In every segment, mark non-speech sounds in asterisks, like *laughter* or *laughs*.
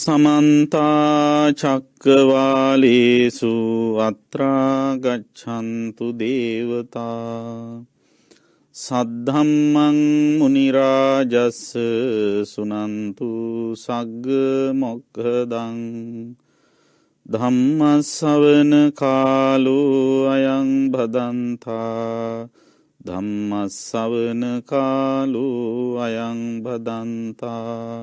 සමන්තාචක්කවාලේසු අත්‍රාගච්ඡන්තු දේවතා සද්ධම්මං මනිරාජස්ස සුනන්තු සග්ග මොක්හදං ධම්මස්සවන කාලු අයං බදන්තා ධම්මස්සවන කාලු අයං බදන්තා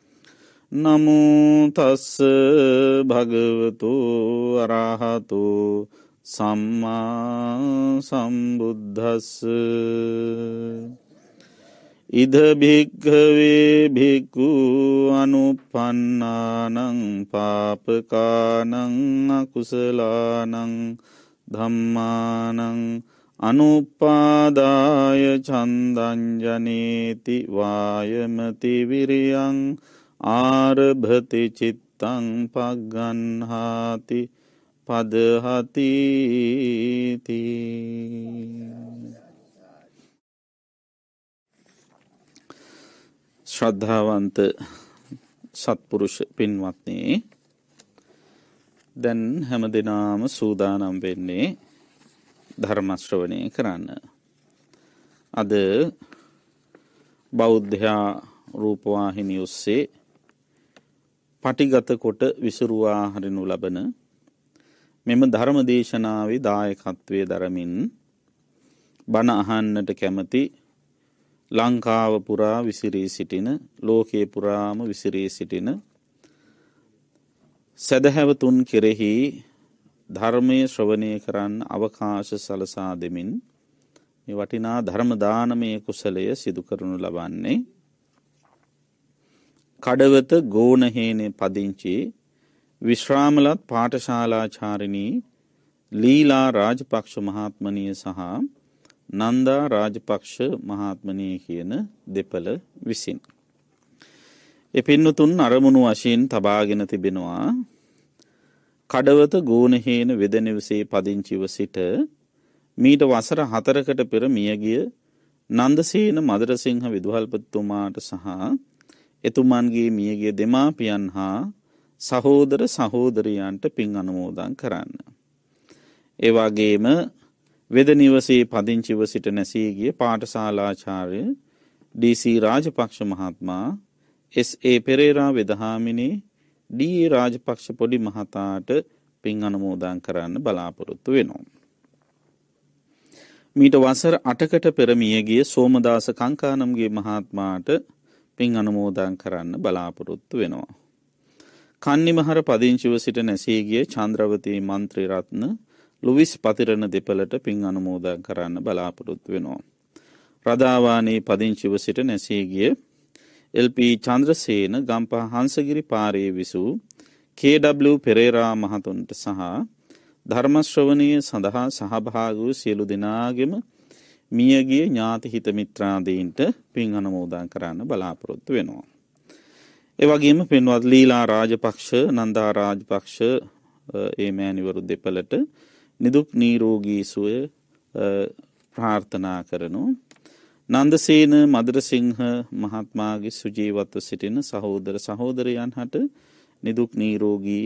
නමුතස්ස භගවතු අරහතු සම්මා සම්බුද්ධස්ස ඉදභික්හවේ භික්කු අනුපන්නානං පාපකානං අකුසලානං ධම්මානං අනුපාදාය චන්දංජනීති වායමති විරියං ආරභති චිත්තං පක්ගන්හාති පදහතීති ශ්‍රද්ධාවන්ත සත්පුරුෂ පින්වත්නේ දැන් හැම දෙනාම සූදානම් වෙන්නේ ධර්මශ්‍රවනය කරන්න. අද බෞද්ධයා රූපවාහිනි ඔස්සේ පටිගත කොට විසුරුවා හරිනු ලබන මෙම ධර්ම දේශනාවේ දායකත්වය දරමින් බණ අහන්නට කැමති ලංකාව පුරා විසිරී සිටින ලෝකයේ පුරාම විසිරී සිටින සැදහැවතුන් කෙරෙහි ධර්මය ශ්‍රවණය කරන්න අවකාශ සලසා දෙමින් වටිනා ධර්මදානමය කුසලය සිදු කරනු ලබන්නේ කඩවත ගෝනහේන පදිංචි විශ්‍රාමලත් පාඨශාලාචාරිණී ලීලා රාජපක්ෂ මහත්මනිය සහ නන්දා රාජපක්ෂ මහත්මනය කියන දෙපළ විසින්. එපින්නතුන් අරමුණු වශයෙන් තබාගෙන තිබෙනවා කඩවත ගෝනහේන වෙදනිවසේ පදිංචිව සිට මීට වසර හතරකට පෙර මියගිය නන්දසේන මදරසිංහ විදුහල්පත්තුමාට සහ එතුමන්ගේ මියගේ දෙමාපියන් හා සහෝදර සහෝදරයන්ට පින් අනුමෝදන් කරන්න. ඒවාගේම වෙදනිවසේ පදිංචිව සිට නැසීගිය පාටශාලාචාර්ය DC රාජපක්ෂ මහත්මා SA පෙරේරා වෙදහාමිනේ ඩී රාජපක්ෂ පොඩි මහතාට පින් අනුමෝදන් කරන්න බලාපොරොත්තු වෙනවා. මීට වසර අටකට පෙරමියගේ සෝමදාස කංකානම්ගේ මහත්මාට පින් අනුමෝදන් කරන්න බලාපොරොත්තු වෙනවා. කන්නිමහර පදිංචිව සිට නැසේගිය චන්ද්‍රවතී මන්ත්‍රීරත්න ලුවිස් පතිරණ දෙපලට පින් අනුමෝදන් කරන්න බලාපොරොත්තු වෙනවා. රදාවානයේ පදිංචිව සිට නැසේගිය එල්ප චන්ද්‍රසේන ගම්පා හන්සගිරි පාරයේ විසූ KW පෙරේරා මහතුන්ට සහ ධර්මශ්‍රවනය සඳහා සහභාග වූ සියලු දෙනාගෙම මියගේ ඥාති හිතමිත්‍රාදීන්ට පින් අනමෝදා කරන්න බලාපොරොත්තු වෙනවා. එවගේම පෙන්වත් ලීලා රාජපක්ෂ නන්දා රාජපක්ෂ ඒ මෑනිවරු දෙපලට නිදුක් නීරෝගී සුවය ප්‍රාර්ථනා කරනු. නන්දසේන මදරසිංහ මහත්මාගේ සුජීවත්ව සිටින සහෝදර සහෝදරයන් හට නිදුක් නීරෝගී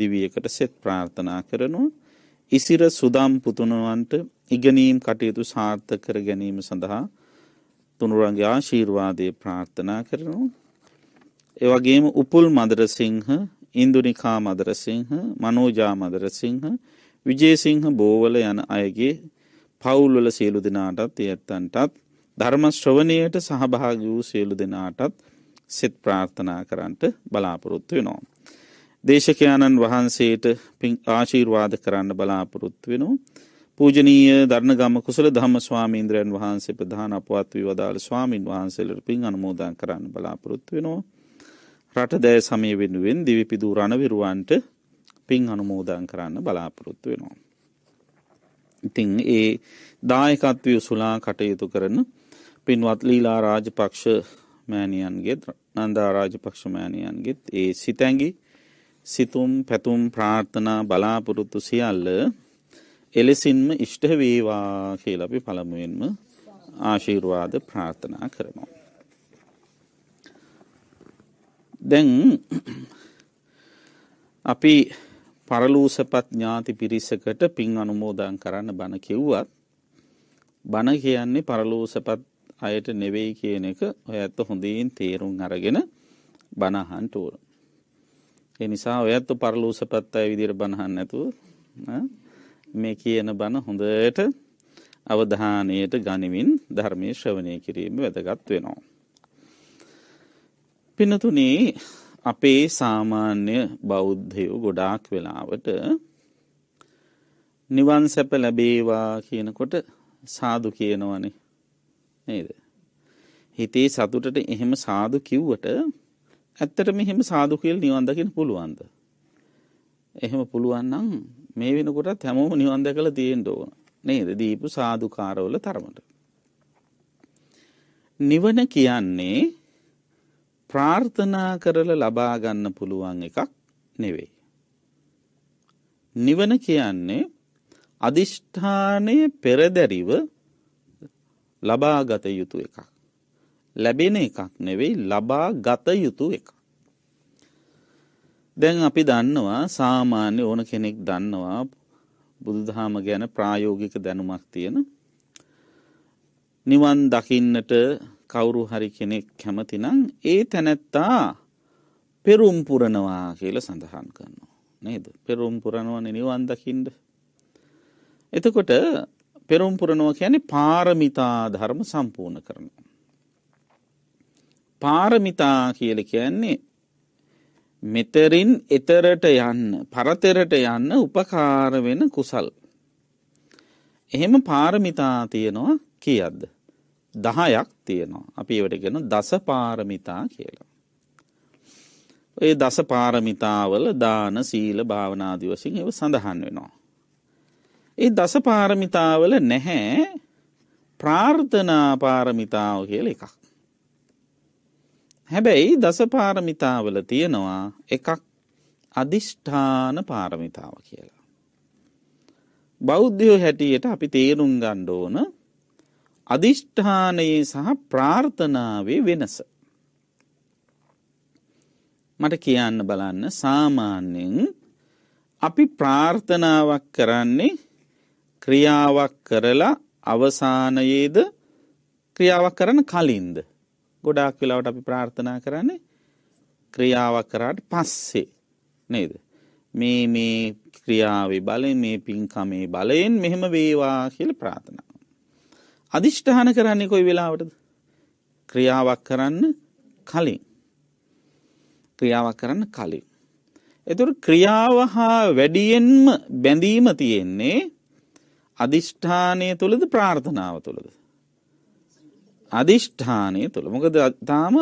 දිවියකට සෙත් ප්‍රාර්ථනා කරනවා. ඉසිර සුදම් පුතුණුවන්ට ඉගෙනීම් කටයුතු සාර්ථක කර ගැනීම සඳහා තුනුරන්ගේ ආශීර්වාදය ප්‍රාර්ථනා කරනු. එවගේම උපුල් මදරසිංහ ඉන්දුනිකා මදරසිංහ මනෝජා මදරසිංහ විජේසිංහ බෝවල යන අයගේ පවුල්වල සියලු දෙනාටත් ඇත්තන්ටත් ධර්මශ්‍රවණයට සහභාග වූ සියලු දෙනාටත් සෙත් ප්‍රාර්ථනා කරන්නට බලාපොරොත්තු වෙනවා. දේශකයාණන් වහන්සේට පින් ආශීර්වාද කරන්න බලාපොරොත්තු වෙනවා. පූජනීය ධර්ණගම කුසල ධම්ම ස්වාමීන්ද්‍රයන් වහන්සේ ප්‍රධාන අපවත් වී වදාළ ස්වාමීන් වහන්සේලට පින් අනුමෝදන් කරන්න බලාපොරොත්තු වෙනවා. රට දෑ සමය වෙනුවෙන් දිවිපිදූ රණවිරුවන්ට පින් අනුමෝදන් කරන්න බලාපොරොත්තු වෙනවා. ඉතිං ඒ දායකත්වය සුලා කටයුතු කරන පින්වත් ලීලා රාජපක්ෂ මෑණියන්ගේත් නන්දා රාජපක්ෂ මෑණියන්ගෙත් ඒ සිතැන්ගේ සිතුම් පැතුම් ප්‍රාර්ථනා බලාපොරොත්තු සියල්ල එලෙසින්ම ඉෂ්ට වේවා කියලා අපි පළමුවෙන්ම ආශිර්වාද ප්‍රාර්ථනා කරනවා. දැන් අපි පරලූසපත් ඥාති පිරිසකට පින් අනුමෝදන් කරන්න බණ කිව්වත් බණ කියන්නේ පරලූසපත් අයට නෙවෙයි කියන එක ඔය ඇත්ත හොඳින් තේරුම් අරගෙන බණහන්ට ඕන. ඒ නිසා ඔයත් පරලෝසපත් අය විදිහට බණහන් නැතුව මේ කියන බණ හොඳට අවධානයට ගනිමින් ධර්මයේ ශ්‍රවණය කිරීම වැදගත් වෙනවා. පිනතුනේ අපේ සාමාන්‍ය බෞද්ධයෝ ගොඩාක් වෙලාවට නිවන් සැප ලැබේවා කියනකොට සාදු කියනවනේ නේද. හිතේ සතුටට එහෙම සාදු කිව්වට ඇත්තට මෙහෙම සාදු කියල් නිවන්දකින පුළුවන්ද. එහෙම පුළුවන්නම් මේ වෙනකොටත් හැමෝම නිවන්ද කළ තියෙන් ඕන නේද දීපු සාධකාරවල තරමට. නිවන කියන්නේ ප්‍රාර්ථනා කරල ලබාගන්න පුළුවන් එකක් නෙවෙයි. නිවන කියන්නේ අධිෂ්ඨානය පෙරදැරිව ලබාගත යුතු එකක්. ලැබෙන එකක් නෙවෙයි ලබා ගත යුතු එකක්. දැන් අපි දන්නවා සාමාන්‍ය ඕන කෙනෙක් දන්නවා බුදුදහම ගැන ප්‍රායෝගික දැනුමක් තියෙන නිවන් දකින්නට කවුරු හරි කෙනෙක් කැමතිනම් ඒ තැනැත්තා පෙරුම්පුරනවා කියල සඳහන් කරනවා නේද පෙරුම්පුරණවන නිවන් දකිින්ට එතකොට පෙරුම්පුරණුව කියන්නේ පාරමිතා ධර්ම සම්පූර්ණ කරනවා පාරමිතා කියල කියන්නේ මෙතරින් එතරට යන්න පරතරට යන්න උපකාර වෙන කුසල්. එහෙම පාරමිතා තියෙනවා කියද්ද. දහයක් තියෙනවා අපි ඒවටගෙන දස පාරමිතා කියලා. ඒ දස පාරමිතාවල දාන සීල භාවනාදි වසින් ඒව සඳහන් වෙනවා. ඒ දස පාරමිතාවල නැහැ ප්‍රාර්ථනා පාරමිතාව කියල එකක්. හැබැයි දසපාරමිතාවල තියෙනවා එකක් අධිෂ්ඨාන පාරමිතාව කියලා. බෞද්ධයෝ හැටියට අපි තේරුම් ගණ්ඩෝන අධිෂ්ඨානයේ සහ ප්‍රාර්ථනාවේ වෙනස. මට කියන්න බලන්න සාමාන්‍යෙන් අපි ප්‍රාර්ථනාවක් කරන්නේ ක්‍රියාවක් කරලා අවසානයේද ක්‍රියාවක් කරන කලින්ද. ගොඩාක් වෙලාවට අපි ප්‍රාර්ථනා කරන්නේ ක්‍රියාවක් කරාට පස්සේ නේද. මේ මේ ක්‍රියාවේ බලෙන් මේ පින්කමේ බලයෙන් මෙහෙම වේවා කියල ප්‍රාථනාව. අධිෂ්ඨාන කරන්නේ කොයි වෙලාවටද ක්‍රියාවක් කරන්න කලින් ක්‍රියාවක් කරන්න කලින්. එතුර ක්‍රියාව හා වැඩියෙන්ම බැඳීම තියෙන්නේ අධිෂ්ඨානය තුළද ප්‍රාර්ථනාව තුළද. අධිෂ්ඨානය තුළ මොකද තාම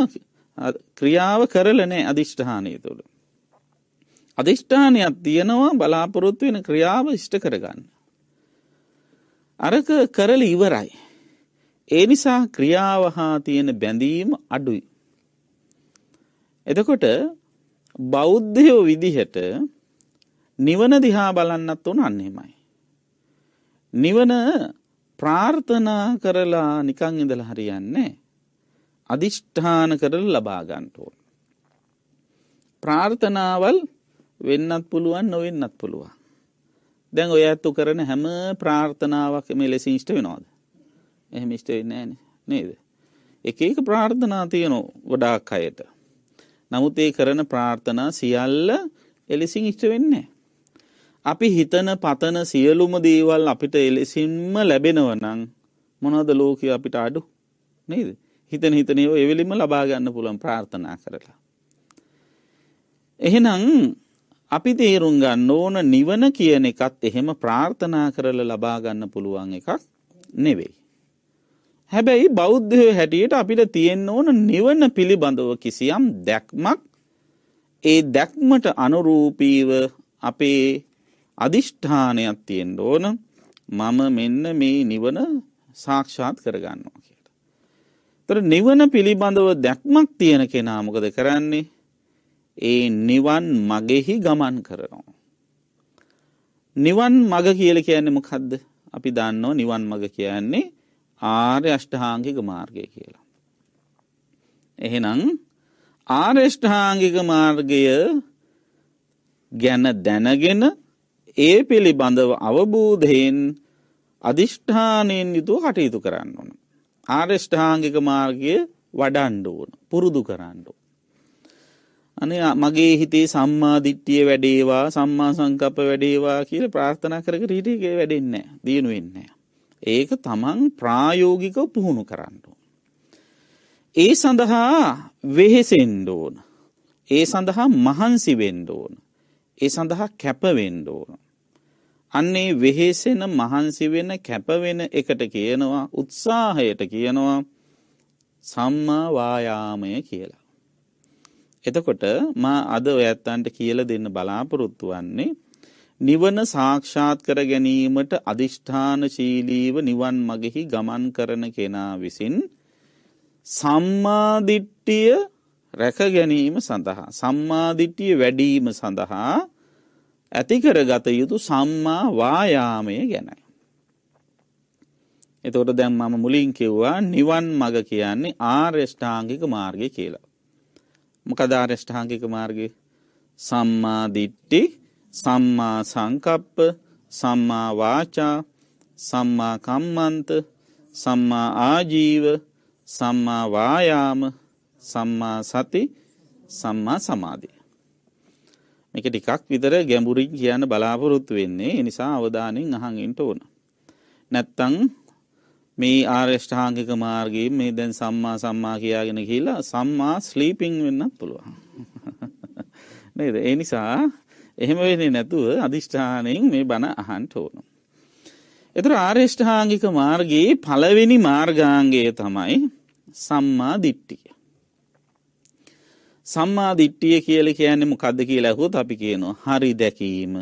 ක්‍රියාව කරලනේ අධිෂ්ඨානය තුළ. අධිෂ්ඨානයක් තියෙනවා බලාපොරොත්තු වෙන ක්‍රියාව ෂ්ට කරගන්න. අරක කරල ඉවරයි. ඒ නිසා ක්‍රියාව හා තියෙන බැඳීම අඩුයි. එතකොට බෞද්ධයෝ විදිහට නිවන දිහා බලන්නත් උන අන්නේමයි. නිවන ප්‍රාර්ථනා කරලා නිකං ඉඳල හරියන්නේ. අධිෂ්ඨාන කරල ලබාගන්ටෝන්. ප්‍රාර්ථනාවල් වෙන්නත් පුළුවන් නොවෙන්නත් පුළුවන්. දැන් ඔය ඇත්තු කරන හැම ප්‍රාර්ථනාවක් මේ ලෙසිංෂ්ට වෙනවාද. එහෙම ෂ්ට වෙන්න න නේද. එක එක ප්‍රාර්ථනා තියනෝ වඩාක් අයට. නමුත් ඒ කරන ප්‍රාර්ථනා සියල්ල එලෙසිං ඉෂ්ට වෙන්නේ. අපි හිතන පතන සියලුම දේවල් අපිට එලෙසින්ම ලැබෙනවනං මොනද ලෝකය අපිට අඩු නේද හිතන හිතනයෝ එවෙලිම ලබාගන්න පුළන් ප්‍රාර්ථනා කරලා. එහෙනං අපි තේරුම් ගන්න ඕන නිවන කියන එකත් එහෙම ප්‍රාර්ථනා කරල ලබාගන්න පුළුවන් එකක් නෙවෙයි. හැබැයි බෞද්ධය හැටියට අපිට තියෙන්න ඕන නිවන පිළිබඳව කිසියම් දැක්මක් ඒ දැක්මට අනුරූපීව අපේ අධිෂ්ඨානයක් තියෙන් ඕන මම මෙන්න මේ නිවන සාක්ෂාත් කරගන්නවා කියට. තර නිවන පිළිබඳව දැක්මක් තියෙන කෙනා මොකද කරන්නේ ඒ නිවන් මගෙහි ගමන් කරනවා. නිවන් මග කියල කියන්නේ මොකද්ද අපි දන්නෝ නිවන් මග කියන්නේ ආර්ය අෂ්ටහාංගික මාර්ගය කියලා. එහෙනම් ආර්ෂ්ඨාංගික මාර්ගය ගැන දැනගෙන ඒ පිළිබඳව අවබෝධයෙන් අධිෂ්ඨානයෙන් යුතුව කටයුතු කරන්න ඕන. ආර්ෂ්ඨාංගික මාර්ගය වඩන්ඩ ඕන පුරුදු කරන්නඩෝ. අනේ මගේ හිතේ සම්මාධිට්ටිය වැඩේවා සම්මා සංකප වැඩේවා කියල ප්‍රාර්ථනා කරක රීටගේ වැඩෙන්න දියුණු වෙන්න. ඒක තමන් ප්‍රායෝගික පුහුණු කරන්නඩෝ. ඒ සඳහා වෙහෙසෙන්ඩෝන. ඒ සඳහා මහන්සි වෙන්ඩෝන. ඒ සඳහා කැපවෙන්න ඕන. අන්නේ වෙහෙසෙන මහන්සි වෙන කැපවෙන එකට කියනවා උත්සාහයට කියනවා සම්මා වායාමය කියලා. එතකොට මා අද ඔයත්තන්ට කියල දෙන්න බලාපොරොත්තු වන්නේ නිවන සාක්ෂාත් කර ගැනීමට අධිෂ්ඨානශීලීව නිවන් මගෙහි ගමන් කරන කෙනා විසින් සම්මාදිට්ටිය රැක ගැනීම සඳහා සම්මාධිට්ටිය වැඩීම සඳහා ඇතිකර ගත යුතු සම්මා වායාමය ගැනයි. එතකොට දැම් මම මුලින් කිව්වා නිවන් මග කියන්නේ ආර්ෂ්ඨාංගික මාර්ගය කියලා. මොකද ආර්ෂ්ඨාංගික මාර්ගය සම්මාදිට්ටි සම්මා සංකප්ප සම්මා වාචා සම්මා කම්මන්ත සම්මා ආජීව සම්මා වායාම සම්මා සති සම්මා සමාධිය. මේක ටිකක් විතර ගැඹුරින් කියන්න බලාපොරොත්තු වෙන්නේ නිසා අවධානයෙන් අහඟෙන්ට ඕන. නැත්තං මේ ආර්යෂ්ඨාංගික මාර්ගයේ මේ දැන් සම්මා සම්මා කියාගෙන කියලා සම්මා ස්ලීපිං වෙන්නත් පුළුවන්. *laughs* නේද? ඒ නිසා එහෙම වෙන්නේ නැතුව අදිෂ්ඨානයෙන් මේ බණ අහන්න ඕන. ඒතර ආර්යෂ්ඨාංගික මාර්ගයේ පළවෙනි මාර්ගාංගය තමයි සම්මා දිට්ඨිය. සම්මා දිට්ටිය කියල කියන්නේ මොකක්ද කියලා හොත් අපි කියනවා හරි දැකීම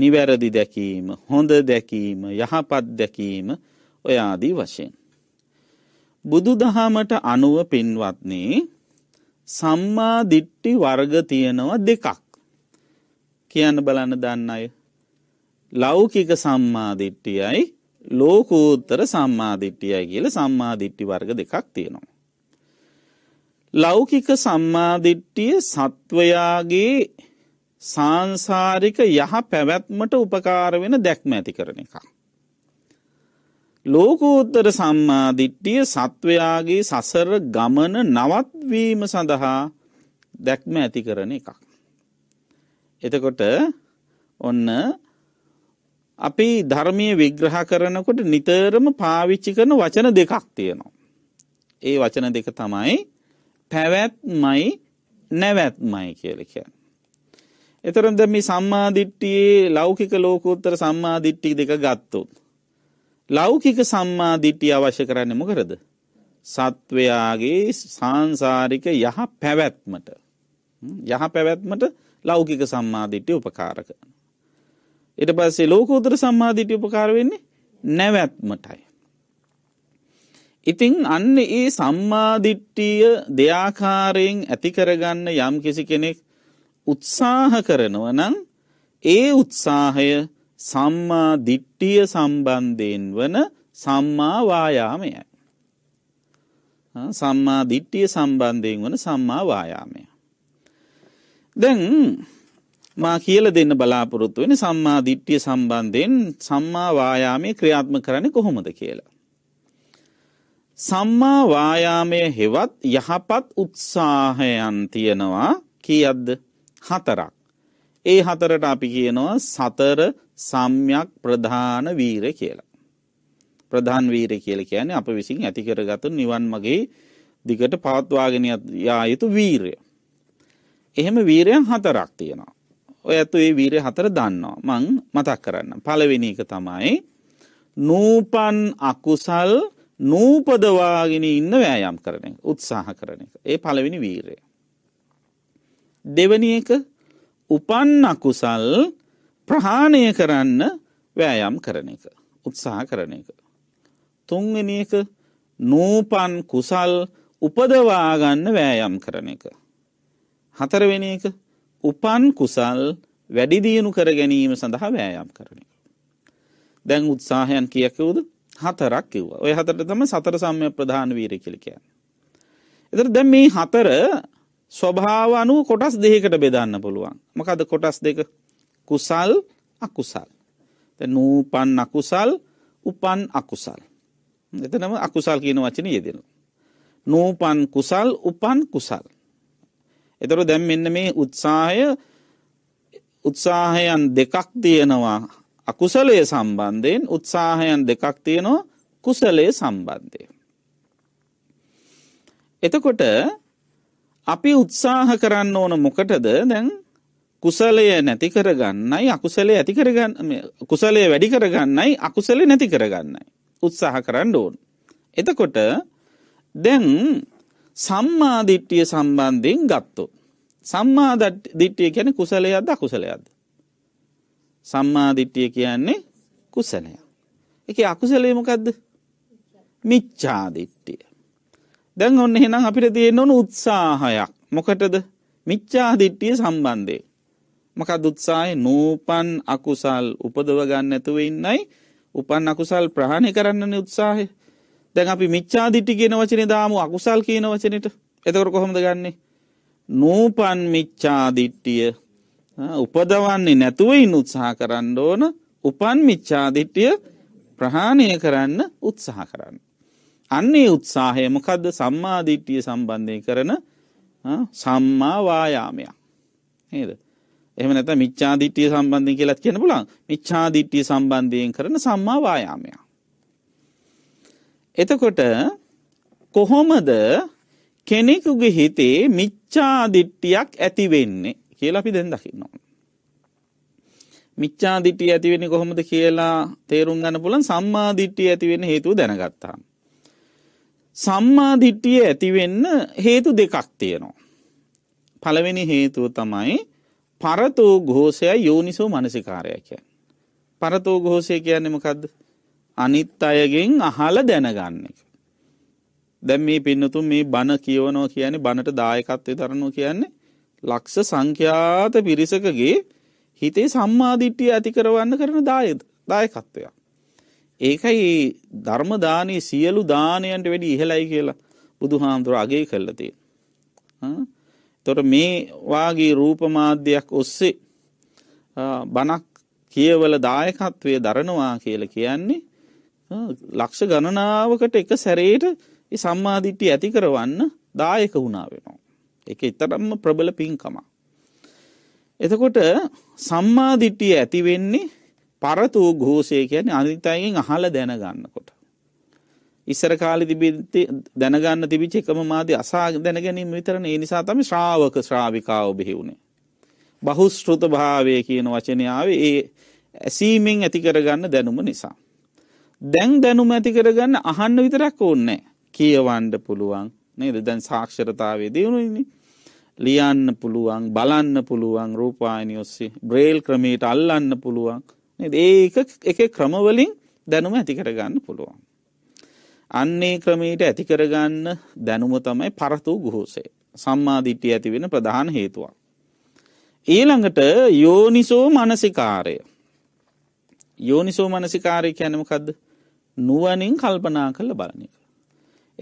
නිවැරදි දැකීම හොඳ දැකීම යහපත් දැකීම ඔයාදී වශයෙන්. බුදු දහමට අනුව පින්වත්න්නේ සම්මා දිට්ටි වර්ග තියෙනවා දෙකක් කියන්න බලන්න දන්න අය. ලෞකික සම්මාදිට්ටියයි ලෝකෝත්තර සම්මාධිට්ටියයි කියල සම්මාධිට්ටි වර්ග දෙකක් තියෙනවා. ලෞකික සම්මාධිට්ටිය සත්වයාගේ සංසාරික යහ පැවැත්මට උපකාර වෙන දැක්ම ඇති කරන එක. ලෝකෝත්තර සම්මාධිට්ටිය සත්වයාගේ සසර ගමන නවත්වීම සඳහා දැක්ම ඇති කරන එකක්. එතකොට ඔන්න අපි ධර්මය විග්‍රහ කරනකොට නිතරම පාවිච්චි කරන වචන දෙකක් තියෙනවා. ඒ වචන දෙක තමයි පැවැත්මයි නැවැත්මයි කියලකැන්. එතරද මේ සම්මාධිට්ටියේ ලෞකික ලෝකෝත්තර සම්මාධිට්ටි දෙක ගත්තුත්. ලෞකික සම්මාධිට්ටිය අවශ්‍ය කරන්න මොකරද. සත්වයාගේ සංසාරික යහ පැවැත්මට. යහ පැවැත්මට ලෞකික සම්මාධිට්ටි උපකාරක. එට පස්සේ ලෝකෝතර සම්මාධිට්ටි උපකාර වෙන්නේ නැවැත්මටයි. ඉතින් අන්න ඒ සම්මාධිට්ටිය දෙයාකාරයෙන් ඇතිකරගන්න යම් කිසි කෙනෙක් උත්සාහ කරනවනං ඒ උත්සාහය සම්මාධිට්ටිය සම්බන්ධයෙන් වන සම්මාවායාමයයි. සම්මාධිට්ටිය සම්බන්ධයෙන් වන සම්මාවායාමය. දැන් මා කියල දෙන්න බලාපොරොත්තු වෙන සම්මාධිට්ටිය සම්බන්ධයෙන් සම්මාවායාමය ක්‍රියාත්ම කරන කොහොමද කියලා. සම්මා වායාමය හෙවත් යහපත් උත්සාහයන් තියෙනවා කියද්ද හතරක්. ඒ හතරට අපි කියනවා සතර සම්යක් ප්‍රධාන වීර කියලා. ප්‍රධාන් වීර කියල කියන අප විසින් ඇතිකරගතු නිවන් මගේ දිගට පවත්වාගෙන යා යුතු වීරය. එහෙම වීරයන් හතරක් තියෙනවා. ඔය ඇතු ඒ වීරය හතර දන්නවා මං මතක් කරන්න. පලවෙනි එක තමයි නූපන් අකුසල් නූපදවාගෙන ඉන්න වෑයම් කරන උත්සාහ කරන එක ඒ පළවෙනි වීරය. දෙවනි එක උපන් අකුසල් ප්‍රහාණය කරන්න වෑයම් කරන එක උත්සාහ කරන එක. තුන්වෙනි එක නූපන් කුසල් උපදවාගන්න වෑයම් කරන එක. හතරවෙන එක උපන් කුසල් වැඩිදියනු කර ගැනීම සඳහා වෑයම් කරන එක. දැන් උත්සාහයන් කියකවුද හතරක් කිව්ව ඔය හතට තම සතර සම්ය ප්‍රධාන වීර කලිකයන්. එතර දැ මේ හතර ස්වභාවනු කොටස් දෙකට බෙදන්න පුළුවන් මකද කොටස් දෙක කුසල් අකුසල් නූපන් අකුසල් උපන් අකුසල් එතනම අකුසල් කියන වචන යෙදෙන. නූපන් කුසල් උපන් කුසල් එතර දැම් මෙන්න මේ උත්සාහය උත්සාහයන් දෙකක් තියෙනවා අකුසලය සම්බන්ධයෙන් උත්සාහයන් දෙකක් තියෙනවා කුසලය සම්බන්ධය. එතකොට අපි උත්සාහ කරන්න ඕන මොකටද දැන් කුසලය නැති කරගන්නයි අකුසලේ ඇති කරගන්න කුසලය වැඩි කරගන්නයි අකුසලේ නැති කරගන්නයි උත්සාහ කරන්න ඕන්. එතකොට දැන් සම්මාධිට්ටිය සම්බන්ධයෙන් ගත්තෝ. සම්මාධිට්ටිය කැන කුසලයක්ද අකුසලයක්ද. සම්මාධිට්ටිය කියන්නේ කුසලය. එක අකුසලේමකක්ද මිච්චාදිට්ටිය. දැන් ඔන්න හෙනම් අපිට තියෙන ඕන උත්සාහයක් මොකටද මිච්චාදිට්ටිය සම්බන්ධය. මක දුත්සාය නූපන් අකුසල් උපදව ගන්න ඇතුව ඉන්නයි උපන් අකුසල් ප්‍රහණය කරන්න උත්සාහය දැන් අපි මිච්චාදිට්ටි කියන වචන දාම අකුසල් කියන වචනට එතකට කොහොමද ගන්නේ නූපන් මිච්චාදිට්ටිය උපදවන්නේ නැතුව ඉන් උත්සාහ කරන්න ඕන උපන් මිච්චාදිට්ටිය ප්‍රහාණය කරන්න උත්සාහ කරන්න. අන්නේ උත්සාහයමකදද සම්මාධිට්ටිය සම්බන්ධය කරන සම්මාවායාමයක් නේද. එම නැත මිච්චාදිට්ටිය සම්බන්ධය කියලත් කියෙන පුළන් මිච්චාදිට්ටිය සම්බන්ධයෙන් කරන සම්මාවායාමයක්. එතකොට කොහොමද කෙනෙකුගේ හිතේ මිච්චාදිට්ටියක් ඇතිවෙන්නේ කියලා අපි දැන් දකින්නවා. මිච්චා දිට්ටිය ඇතිවෙන්නේ කොහොමද කියලා තේරුම් ගන්න පුලන් සම්මා දිට්ටිය ඇතිවෙන්න හේතුව දැනගත්තා. සම්මා දිට්ටිය ඇතිවෙන්න හේතු දෙකක් තියෙනවා. පළවෙනි හේතුව තමයි පරතෝ ගෝසය යෝනිසෝ මනසිකාරයක. පරතෝ ගෝසය කියන්නෙමකක්ද අනිත් අයගෙන් අහල දැනගන්න එක. දැම් මේ පින්නතුන් මේ බණ කියවනෝ කියන්නේ බණට දායකත්වය දරනවා කියන්නේ ලක්ෂ සංඛ්‍යාත පිරිසකගේ හිතේ සම්මාධිට්ටිය ඇති කරවන්න කරන දායද දායකත්වයක්. ඒකයි ධර්මදානය සියලු දානයන්ට වැඩි ඉහලයි කියලා බුදු හාමුදුර අගේ කල්ලතිය. තොට මේ වගේ රූපමාධ්‍යයක් ඔස්සේ බනක් කියවල දායකත්වය දරනවා කියල කියන්නේ ලක්ෂ ගණනාවකට එක සැරේට සම්මාධිට්ටි ඇති කරවන්න දායක වුණා වෙනවා. එක ඉතරම්ම ප්‍රබල පින්කම. එතකොට සම්මාධිට්ටිය ඇතිවෙන්නේ පරතුූ ගෝසය කියන අනිතයගෙන් අහල දැනගන්නකොට. ඉස්සර කාලි තිබිති දැනගන්න තිබි එකම මාද අසා දැනගැනීම විතරන ඒ නිසා තම ශ්‍රාවක ශ්‍රාවිකාව බෙහිවුණේ. බහුස්ෘත භාවය කියන වචනාව ඒ ඇසීමෙන් ඇතිකරගන්න දැනුම නිසා. දැන් දැනුම ඇතිකරගන්න අහන්න විතරක් ඕන්නේ කියවන්ඩ පුළුවන් නේද දැන් සාක්ෂරතාවේ දියුණුයිනි ලියන්න පුළුවන් බලන්න පුළුවන් රූපායනි ඔස්සේ බ්‍රේල් ක්‍රමයට අල්ලන්න පුළුවන් ඒ එක ක්‍රමවලින් දැනුම ඇතිකරගන්න පුළුවන්. අන්නේ ක්‍රමීට ඇතිකරගන්න දැනුම තමයි පරතුූ ගුහෝසේ සම්මාධිට්ටිය ඇතිවෙන ප්‍රධාන හේතුවක්. ඊළඟට යෝනිසෝ මනසිකාරය යෝනිසෝ මනසිකාරය කැනමකද නුවනින් කල්පනා කළ බලනික.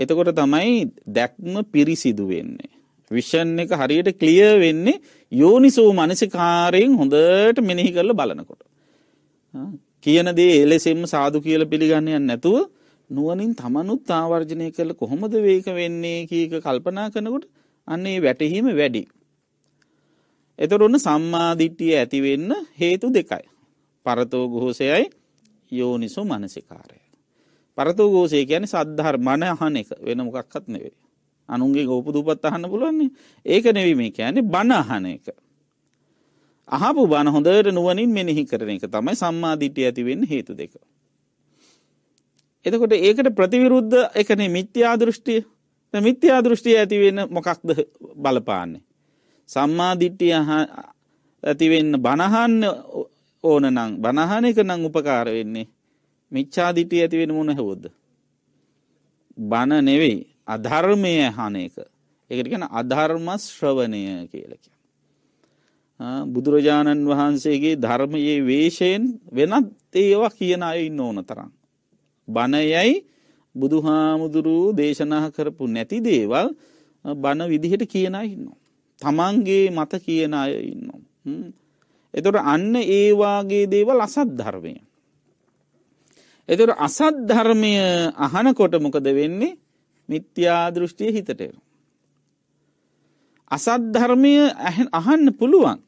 එතකොට තමයි දැක්ම පිරිසිදු වෙන්නේ. විෂන් එක හරියට කලිය වෙන්නේ යෝනිසූ මනසිකාරයෙන් හොඳට මෙනෙහි කරල බලනකොට. කියන දේ එලෙසෙම සාදු කියල පිළිගන්නයන් නැතුව නුවනින් තමනුත් ආවර්ජනය කළ කොහොමද වේක වෙන්නේ කියක කල්පනා කනකොට අන්නේ වැටහීම වැඩි. එතොරන්න සම්මාධිට්ටිය ඇතිවෙන්න හේතු දෙකයි. පරතෝ ගොහෝසයයි යෝනිසු මනසිකාරය. පරතෝ ගෝසය කියන සද්ධර් මන අහන එක වෙන මොකක්කත් නෙවේ. අනුන්ගේ ගෝපු දුපත් අහන්න පුළුවන්නේ ඒක නෙවී මේ කියන්නේ බණ අහන එක. අහපු බණ හොඳට නුවනින් මෙනෙහි කරන එක තමයි සම්මාධිට්‍ය ඇතිවෙන්න හේතු දෙක. එතකොට ඒකට ප්‍රතිවිරුද්ධ එකනේ මිත්‍යා දෘෂ්ටිය මිත්‍යා දෘෂ්ටිය ඇතිවෙන්න මොකක්ද බලපාන්නේ. සම්මාධිට්ටිය ඇතිවෙන්න බණහන්න ඕන නං බණහන එක නං උපකාර වෙන්නේ මිච්ඡාදිටි ඇති වෙන මොන හෝද. බණ නෙවෙයි අධර්මය හන එක එකට ගැන අධර්ම ශ්‍රවණය කියලක. බුදුරජාණන් වහන්සේගේ ධර්මයේ වේශයෙන් වෙනත් ඒවා කියන අය ඉන්න ඕන තරම්. බණයයි බුදුහාමුදුරූ දේශනා කරපු නැති දේවල් බණ විදිහට කියන ඉන්නවා. තමන්ගේ මත කියන අය ඉන්නවා. එතොට අන්න ඒවාගේ දේවල් අසත් ධර්මය. එතුර අසත් ධර්මය අහනකොට මොකද වෙන්නේ මිත්‍යා දෘෂ්ටිය හිතටේරු. අසද්ධර්මය අහන්න පුළුවන්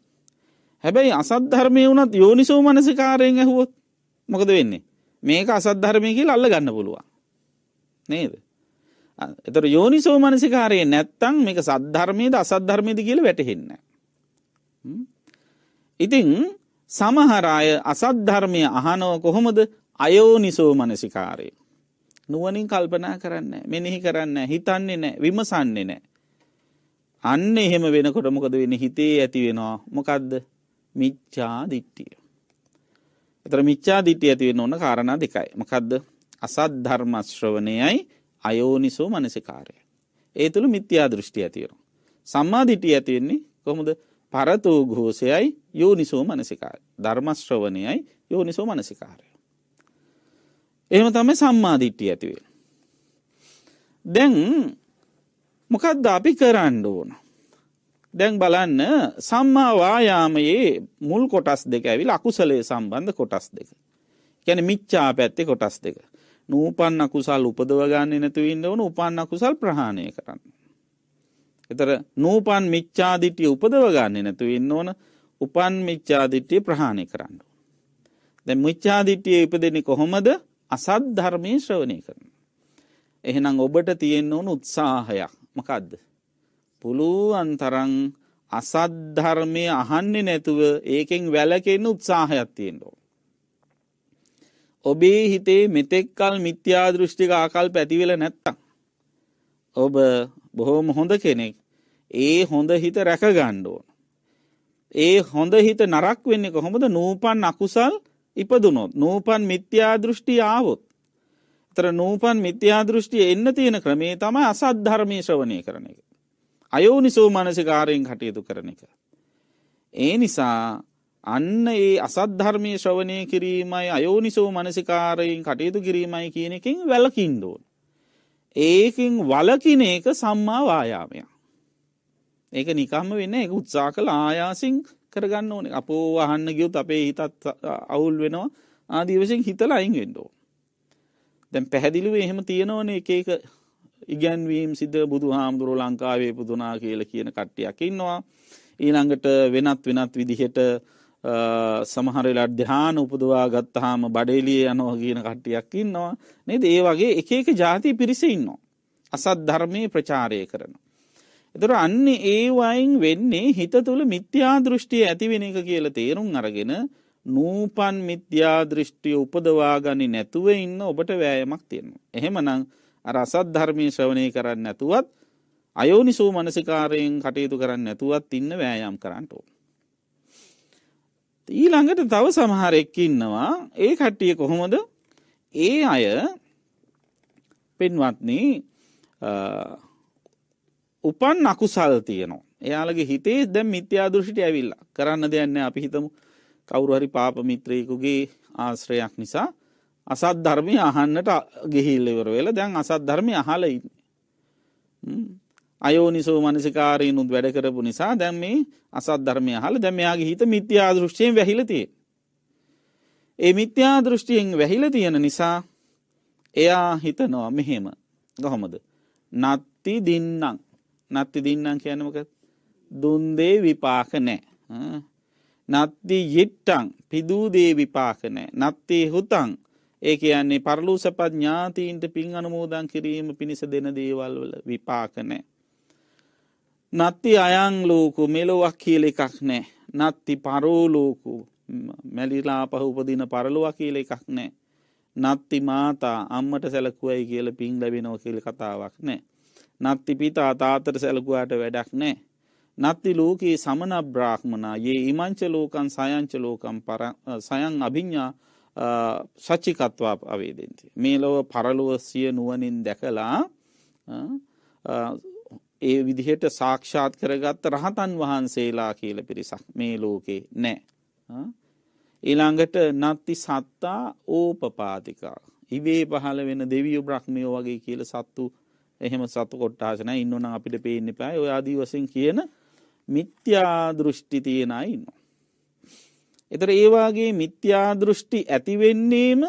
හැබැයි අසද්ධර්මය වනත් යෝනිසෝ මනසිකාරයෙන් ඇහුවොත් මොකද වෙන්නේ මේක අසද්ධර්මය කියල අල්ල ගන්න පුළුවන් නේද එතර යෝනිසෝ මනසිකාරය නැත්තං මේක සද්ධර්මයද අසද්ධර්මයද කියල වැටහෙන්න ඉතිං සමහරාය අසද්ධර්මය අහනව කොහොමද අයෝනිසෝ මනසිකාරය. නුවනින් කල්පනා කරන්න මෙනෙහි කරන්න හිතන්නේ නෑ විමසන්නේ නෑ. අන්න එහෙම වෙනකොට මොකද වෙන හිතේ ඇති වෙනවා මොකක්ද මිච්චා දිට්ටිය. එතර මිච්චා දිට්ටිය ඇතිවෙන්න ඕන කාරණ දෙකයි මකක්ද අසත් ධර්මශ්‍රවණයයි අයෝනිසෝ මනසිකාරය. ඒ තුළ මිත්‍යා දෘෂ්ටි ඇතිවෙන. සම්මාධිටිය ඇතිවෙන්නේ කොහොමද පරතෝ ගෝසයයි යෝනිසෝ මනසිකාර ධර්මශ්‍රවණයයි යෝනිසෝ මනසිකාරය. එහම තම සම්මාධිට්ටිය ඇතිවේ. දැන් මොකක්ද අපි කරන්න ඕන. දැන් බලන්න සම්මාවායාමයේ මුල් කොටස් දෙක ඇවිල් අකුසලේ සම්බන්ධ කොටස් දෙක. ගැන මිච්චා පැත්තේ කොටස් දෙක. නූපන් අකුසල් උපදවගන්න නැතුවන්න ඕන උපන්න අකුසල් ප්‍රහණය කරන්න. එතර නූපන් මිච්චාදිටිය උපදවගන්න නැතුවන්න ඕන උපන් මිච්චාදිට්ටිය ප්‍රහාණය කරන්න. දැ මිච්චාදිට්ටිය ඉපදෙන කොහොමද අසත් ධර්මය ශ්‍රවණය කරන. එහෙනම් ඔබට තියෙන්න්න ඕන උත්සාහයක් මකදද. පුළුවන් තරං අසද්ධර්මය අහන්නෙ නැතුව ඒකෙන් වැලකෙන්න උත්සාහයක් තියෙන්ටෝ. ඔබේ හිතේ මෙතෙක්කල් මිත්‍යා දෘෂ්ටික ආකල් පැතිවෙල නැත්තං. ඔබ බොහෝම හොඳ කෙනෙක් ඒ හොඳ හිත රැක ගණ්ඩෝන. ඒ හොඳ හිත නරක් වෙන්නේ කොහොමද නූපන් අකුසල් ඉපදුනොත් නූපන් මිත්‍යා දෘෂ්ටි ආවොත්. තර නූපන් මිත්‍යා දෘෂ්ටිය එන්න තියෙන ක්‍රමේ තම අසත් ධර්මී ශ්‍රවණය කරන එක. අයෝනිසෝ මනසිකාරයෙන් කටයුතු කරන එක. ඒ නිසා අන්න ඒ අසද්ධර්මය ශ්‍රවණය කිරීමයි අයෝනිසෝ මනසිකාරයෙන් කටයුතු කිරීමයි කියන එකින් වැලකින්දෝන්. ඒකින් වලකින එක සම්මා වායාමය. ඒක නිකම්ම වෙන්න එක උත්සා කළ ආයාසිං කරගන්න ඕන අපෝ අහන්න ගියොත් අපේ හිතත් අවුල් වෙනවා ආදීවශයෙන් හිතල අයින්ගෙන්ඩෝ. දැන් පැහැදිලිව එහෙම තියෙනවන එක එක ඉගැන්වීම් සිද බුදු හාමුදුරුව ලංකාවේ පුදුනා කියල කියන කට්ටියක් ඉන්නවා. ඊළඟට වෙනත් වෙනත් විදිහට සමහරලා ධ්‍යාන උපදවා ගත්තහාම බඩේලිය යනෝ කියන කට්ටියක් ඉන්නවා නේද ඒ වගේ එක එක ජාති පිරිස ඉන්නවා. අසත් ධර්මය ප්‍රචාරය කරනවා. එතර අන්න ඒවයින් වෙන්නේ හිත තුළ මිත්‍යා දෘෂ්ටිය ඇතිවෙන එක කියල තේරුම් අරගෙන නූපන් මිත්‍යා දෘෂ්ටිය උපදවාගනි නැතුව ඉන්න ඔබට වෑයමක් තියෙනවා. එහෙමනං අර අසත් ධර්මය ශ්‍රවණය කරන්න නැතුවත් අයෝනිසූ මනසිකාරයෙන් කටයුතු කරන්න නැතුවත් ඉන්න වෑයම් කරන්නට. ඊළඟට තව සමහරෙක්ක ඉන්නවා ඒ කට්ටිය කොහොමද ඒ අය පෙන්වත්න්නේ උපන් අකුසල් තියනවා. එයාලගේ හිතේ දැ මිත්‍යාදෘෂිට ඇවිල්ල කරන්න දෙයන්න අපි හිතමු කවුරුහරි පාප මිත්‍රයකුගේ ආශ්‍රයක් නිසා අසත් ධර්මය අහන්නට ගෙහිල්ලෙවර වෙලා දැන් අසත් ධර්මය අහල ඉන්න. අයෝනිසෝ මනසිකාරීනුත් වැඩ කරපු නිසා දැම් මේ අසත් ධර්මය හල දැමයාගේ හිත මිත්‍යා දෘෂ්ටියෙන් වැහිලතිය. ඒ මිත්‍යා දෘෂ්ටියෙන් වැහිල තියෙන නිසා එයා හිතනවා මෙහෙම ගොහොමද නත්ති දින්නම් නත්ති දින්නම් කියනමක දුන්දේ විපාක නෑ නත්ති යෙට්ටං පිදූදේ විපාක නෑ නත්තේ හුතං ඒ කියන්නේ පරලූ සපත් ඥාතීන්ට පින් අනුමෝදන් කිරීම පිණිස දෙන දේවල්වල විපාක නෑ නත්ති අයං ලෝකු මෙලොවක් කියල එකක් නෑ නත්ති පරෝලෝකු මැලිලා පහ උපදින පරලුව කියල එකක් නෑ නත්ති මාතා අම්මට සැලකුවයි කියල පින් ලැබෙනෝ කියල කතාවක් නෑ නත්තිපිතා තාතර සැලකුවාට වැඩක් නෑ. නත්ති ලෝකයේ සමන බ්‍රාහ්මනා ඒ ඉමංචලෝකන් සයංචලෝකම් සයන් අභිඤ්ඥා සච්චිකත්වා අවේදෙන්ති. මේ ලොව පරලොව සිය නුවනින් දැකලා ඒ විදිහට සාක්ෂාත් කරගත්ත රහතන් වහන්සේලා කියල පිරිසක් මේ ලෝකේ නෑ. ඊළඟට නත්ති සත්තා ඕපපාතිකා. ඉවේ පහළ වෙන දෙවියෝ බ්‍රහ්මියෝ වගේ කියල සත්තු එහෙම සතු කොට්ටාශන ඉන්නන අපිට පේන්න පෑ ඔය අදී වසෙන් කියන මිත්‍යා දෘෂ්ටි තියෙනයි ඉන්න. එතර ඒවාගේ මිත්‍යා දෘෂ්ටි ඇතිවෙන්නේම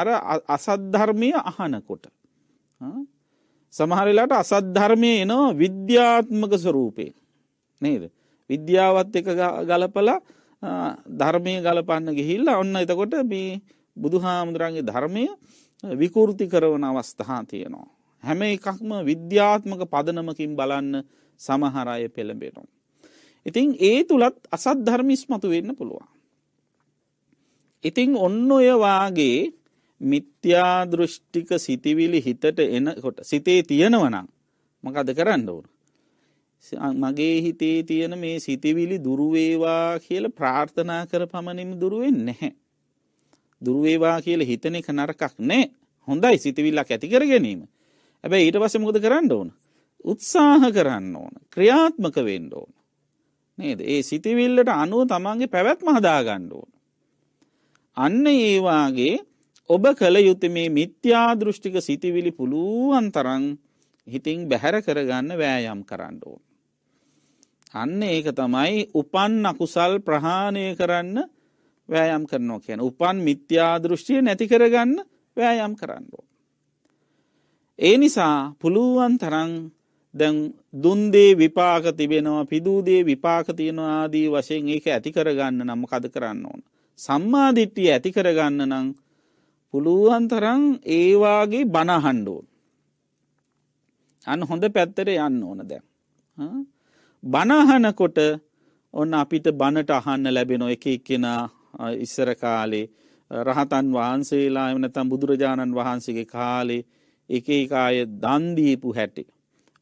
අර අසද්ධර්මය අහනකොට. සමහරලාට අසද්ධර්මය එනවා විද්‍යාත්මක ස්වරූපය නේද. විද්‍යාවත් එක ගලපල ධර්මය ගලපන්න ගිහිල්ලා ඔන්න එතකොට මේ බුදු හාමුදුරන්ගේ ධර්මය විකෘති කරවන අවස්ථහා තියෙනවා. හැම එකක්ම විද්‍යාත්මක පදනමකින් බලන්න සමහරය පෙළඹෙනවා. ඉතිං ඒ තුළත් අසත් ධර්ම ඉස්මතු වෙන්න පුළුවන්. ඉතිං ඔන්න ඔයවාගේ මිත්‍යාදෘෂ්ටික සිතිවිලි හිතට එනකොට සිතේ තියෙනවනම් මකද කරන්න ඕන. මගේ හිතේ තියෙන මේ සිතිවිලි දුරුවේවා කියල ප්‍රාර්ථනා කර පමණින් දුරුවෙන් නැහැ. දුරුවේවා කියල හිතන එක නරකක් නෑ හොඳයි සිතිවිල්ලක් ඇතිකර ගැනීම ඇබැයි ඊට පස්සේ මොකද කරන්න ඕන උත්සාහ කරන්න ඕන ක්‍රියාත්මක වෙන්න ඕන නේද ඒ සිතිවිල්ලට අනුව තමන්ගේ පැවැත්ම හදාගන්න ඕන අන්න ඒවාගේ ඔබ කළ යුතු මේ මිත්‍යා දෘෂ්ටික සිතිවිලි පුළුවන් තරන් හිතින් බැහැර කරගන්න වෑයම් කරන්න ඕන අන්න ඒක තමයි උපන් අකුසල් ප්‍රහාණය කරන්න වෑයම් කරනවා කියන උපන් මිත්‍යා දෘෂ්ටිය නැති කරගන්න වෑයම් කරන්න ඕන ඒ නිසා පුළුවන් තරන් දැන් දුන්දේ විපාක තිබෙනවා පිදූදේ විපාකතියනවා ආදී වශයෙන් ඒක ඇති කරගන්න නම් කද කරන්න ඕන. සම්මාධිට්ටිය ඇති කරගන්න නම් පුළුවන් තරන් ඒවාගේ බණහන්ඩෝන්. අන්න හොඳ පැත්තර යන්න ඕන දැ. බණහනකොට ඔන්න අපිට බණට අහන්න ලැබෙන එක එක්කෙනා ඉස්සර කාලේ රහතන් වහන්සේලා එනතම් බුදුරජාණන් වහන්සේගේ කාලේ එක එක අය දන්දීපු හැටි.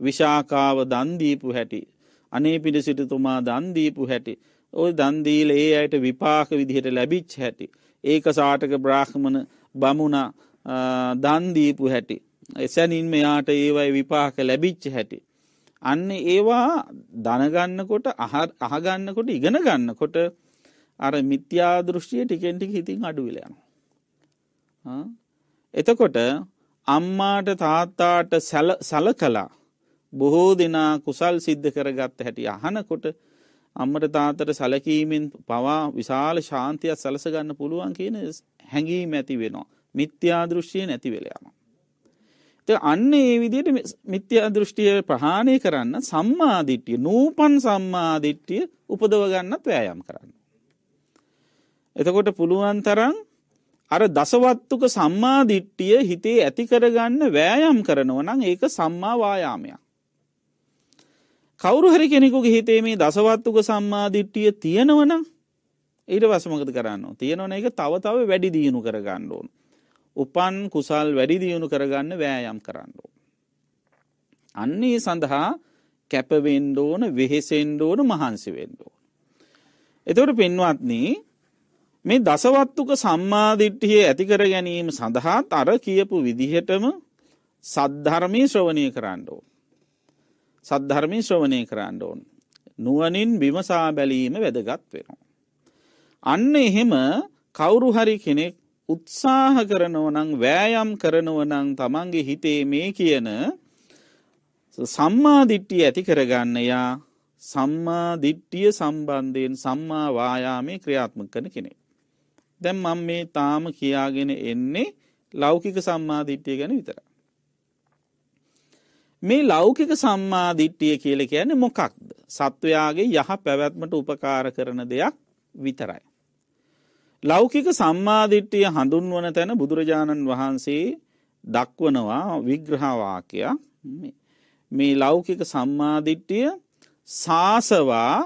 විශාකාව දන්දීපු හැටි. අනේ පිඩසිටතුමා දන්දීපු හැටි. ඔය දන්දීල ඒ අයට විපාක විදිහට ලැබිච් හැටි. ඒක සාටක බ්‍රාහ්මණ බමුණ දන්දීපු හැටි. එසැනින් මෙයාට ඒවයි විපාක ලැබිච්ච හැටි. අන්න ඒවා දනගන්නකොට අහගන්නකොට ඉගෙන ගන්නකොට අර මිත්‍යා දෘෂ්ටිය ටිකෙන්ටික හිතින් අඩුවිලයන. එතකොට අම්මාට තාත්තාට සැල කලා බොහෝ දෙනා කුසල් සිද්ධ කරගත්ත හැටිය අහනකොට අම්මට තාතට සැලකීමෙන් පවා විශාල ශාන්තියක් සලසගන්න පුළුවන් කියන හැඟීම ඇති වෙනවා මිත්‍යාදෘෂ්ටිය නැතිවෙලයාම. අන්න ඒ විදියට මිත්‍යාදෘෂ්ටිය ප්‍රහාණය කරන්න සම්මාධිට්ටිය නූපන් සම්මාධිට්ටිය උපදවගන්නත් වෑයම් කරන්න. එතකොට පුළුවන් තරන් අර දසවත්තුක සම්මාධිට්ටිය හිතේ ඇතිකරගන්න වෑයම් කරනවනං ඒක සම්මාවායාමයක්. කවුරු හරි කෙනෙකුගේ හිතේ මේ දසවත්තුක සම්මාධිට්ටිය තියෙනවනම් ඊට වසමකද කරන්න තියෙනවන එක තව තව වැඩි දියුණු කරගන්න ඕන. උපන් කුසල් වැඩි දියුණු කරගන්න වෑයම් කරන්න. අන්නේ සඳහා කැපවෙන්ඩෝන වෙහෙසෙන්ඩෝන මහන්සි වෙන්ඩෝ. එතවට පෙන්වත්න්නේ මේ දසවත්තුක සම්මාධිට්ටිය ඇතිකර ගැනීම සඳහා තර කියපු විදිහටම සද්ධර්මී ශ්‍රවණය කරන්නඩෝ. සද්ධර්මී ශ්‍රවණය කරන්න ඕන්. නුවනින් බිමසා බැලීම වැදගත් වෙනවා. අන්න එහෙම කවුරුහරි කෙනෙක් උත්සාහ කරනවනං වෑයම් කරනවනං තමන්ගේ හිතේ මේ කියන සම්මාධිට්ටිය ඇති කරගන්න යා සම්මාධිට්ටිය සම්බන්ධයෙන් සම්මාවායාමේ ක්‍රියාත්මක කන කෙනෙක්. දැන් මං මේ තාම කියාගෙන එන්නේ ලෞකික සම්මාධිට්්‍යය ගැන විතර. මේ ලෞකික සම්මාධිට්්‍යිය කියල කියන මොකක්ද සත්වයාගේ යහ පැවැත්මට උපකාර කරන දෙයක් විතරයි. ලෞකික සම්මාධිට්්‍යය හඳුන්වන තැන බුදුරජාණන් වහන්සේ දක්වනවා විග්‍රහවාකයක් මේ ලෞකික සම්මාධිට්්‍යිය සාසවා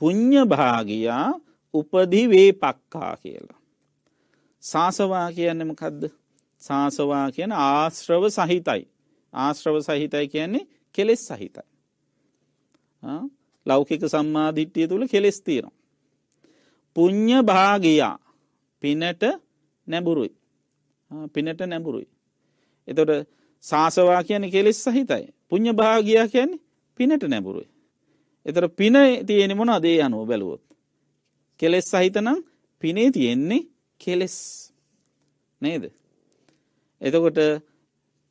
පුං්ඥභාගයා උපදිවේ පක්කා කියලා. සාසවා කියන්න මොකක්ද සාසවා කියන ආශ්‍රව සහිතයි ආශ්‍රව සහිතයි කියන්නේ කෙලෙස් සහිතයි ලෞකික සම්මාධිට්්‍යිය තුළ කෙලෙස්තීරම් පුං්ඥ භාගයා පිනට නැබුරුයි පිනට නැබුරුයි එතොට සාසවා කියන කෙලෙස් සහිතයි පුං්ඥ භාගයා කියන්නේ පිනට නැබුරුයි එතර පින තියෙන මොන අදේ යනුව බැලුවොත් කෙලෙස් සහිතනම් පිනේ තියෙන්නේ කෙලෙස් නේද. එතකොට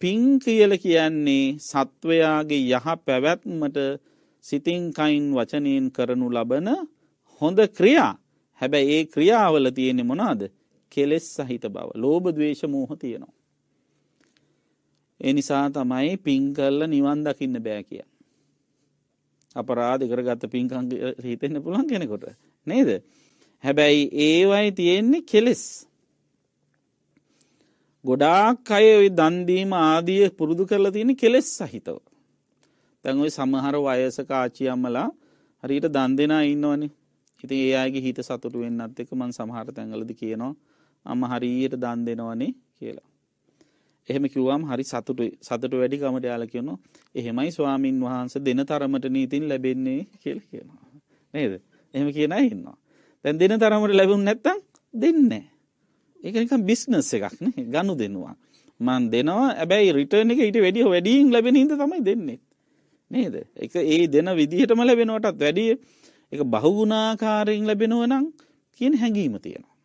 පින් කියල කියන්නේ සත්වයාගේ යහ පැවැත්මට සිතිංකයින් වචනයෙන් කරනු ලබන හොඳ ක්‍රියා හැබැ ඒ ක්‍රියාවල තියෙනෙ මොනාද කෙලෙස් සහිත බව ලෝබ දවේශ මෝහ තියෙනවා. එනිසා තමයි පින්කල්ල නිවන් දකින්න බෑ කිය. අපරාධ කරගත්ත පින්කන් හිතෙන්න පුළන් කෙනෙකොට නේද. හැබැයි ඒවයි තියෙන්නේ කෙලෙස්. ගොඩාක් අය ඔයි දන්දීම ආදිය පුරුදු කරලා තියෙන කෙලෙස් සහිතව. තැන් ඔයි සමහර වයසක ආචියම්මලා හරිට දන් දෙනා ඉන්නවනි ඉති ඒ අගේ හිත සතුටු වෙන්නත් එක මන් සමහර තැංගලද කියනවා අම හරියට දන් දෙනවනේ කියලා. එහෙම කිව්වාම් හරි සතුට සතුට වැඩි කමට යාල කියනො එහෙමයි ස්වාමීන් වහන්ස දෙන තරමට නීතින් ලැබෙන්නේ කියල කියනවා. නේද එහෙම කියන ඉන්නවා. තැන් දෙන තරමට ලැබුම් නැත්තං දෙන්න. ඒක බිස්නස් එකක්න ගණු දෙනවා. මන් දෙනවා ඇබැයි රිටර්න එක ඊට වැඩිය වැඩීන් ලැබෙන හිද තමයි දෙන්නෙත්. නේද එක ඒ දෙන විදිහටම ලැබෙනවටත් වැඩිය එක බහුගුණාකාරයෙන් ලැබෙනව නම් කියන හැඟීම තියෙනවා.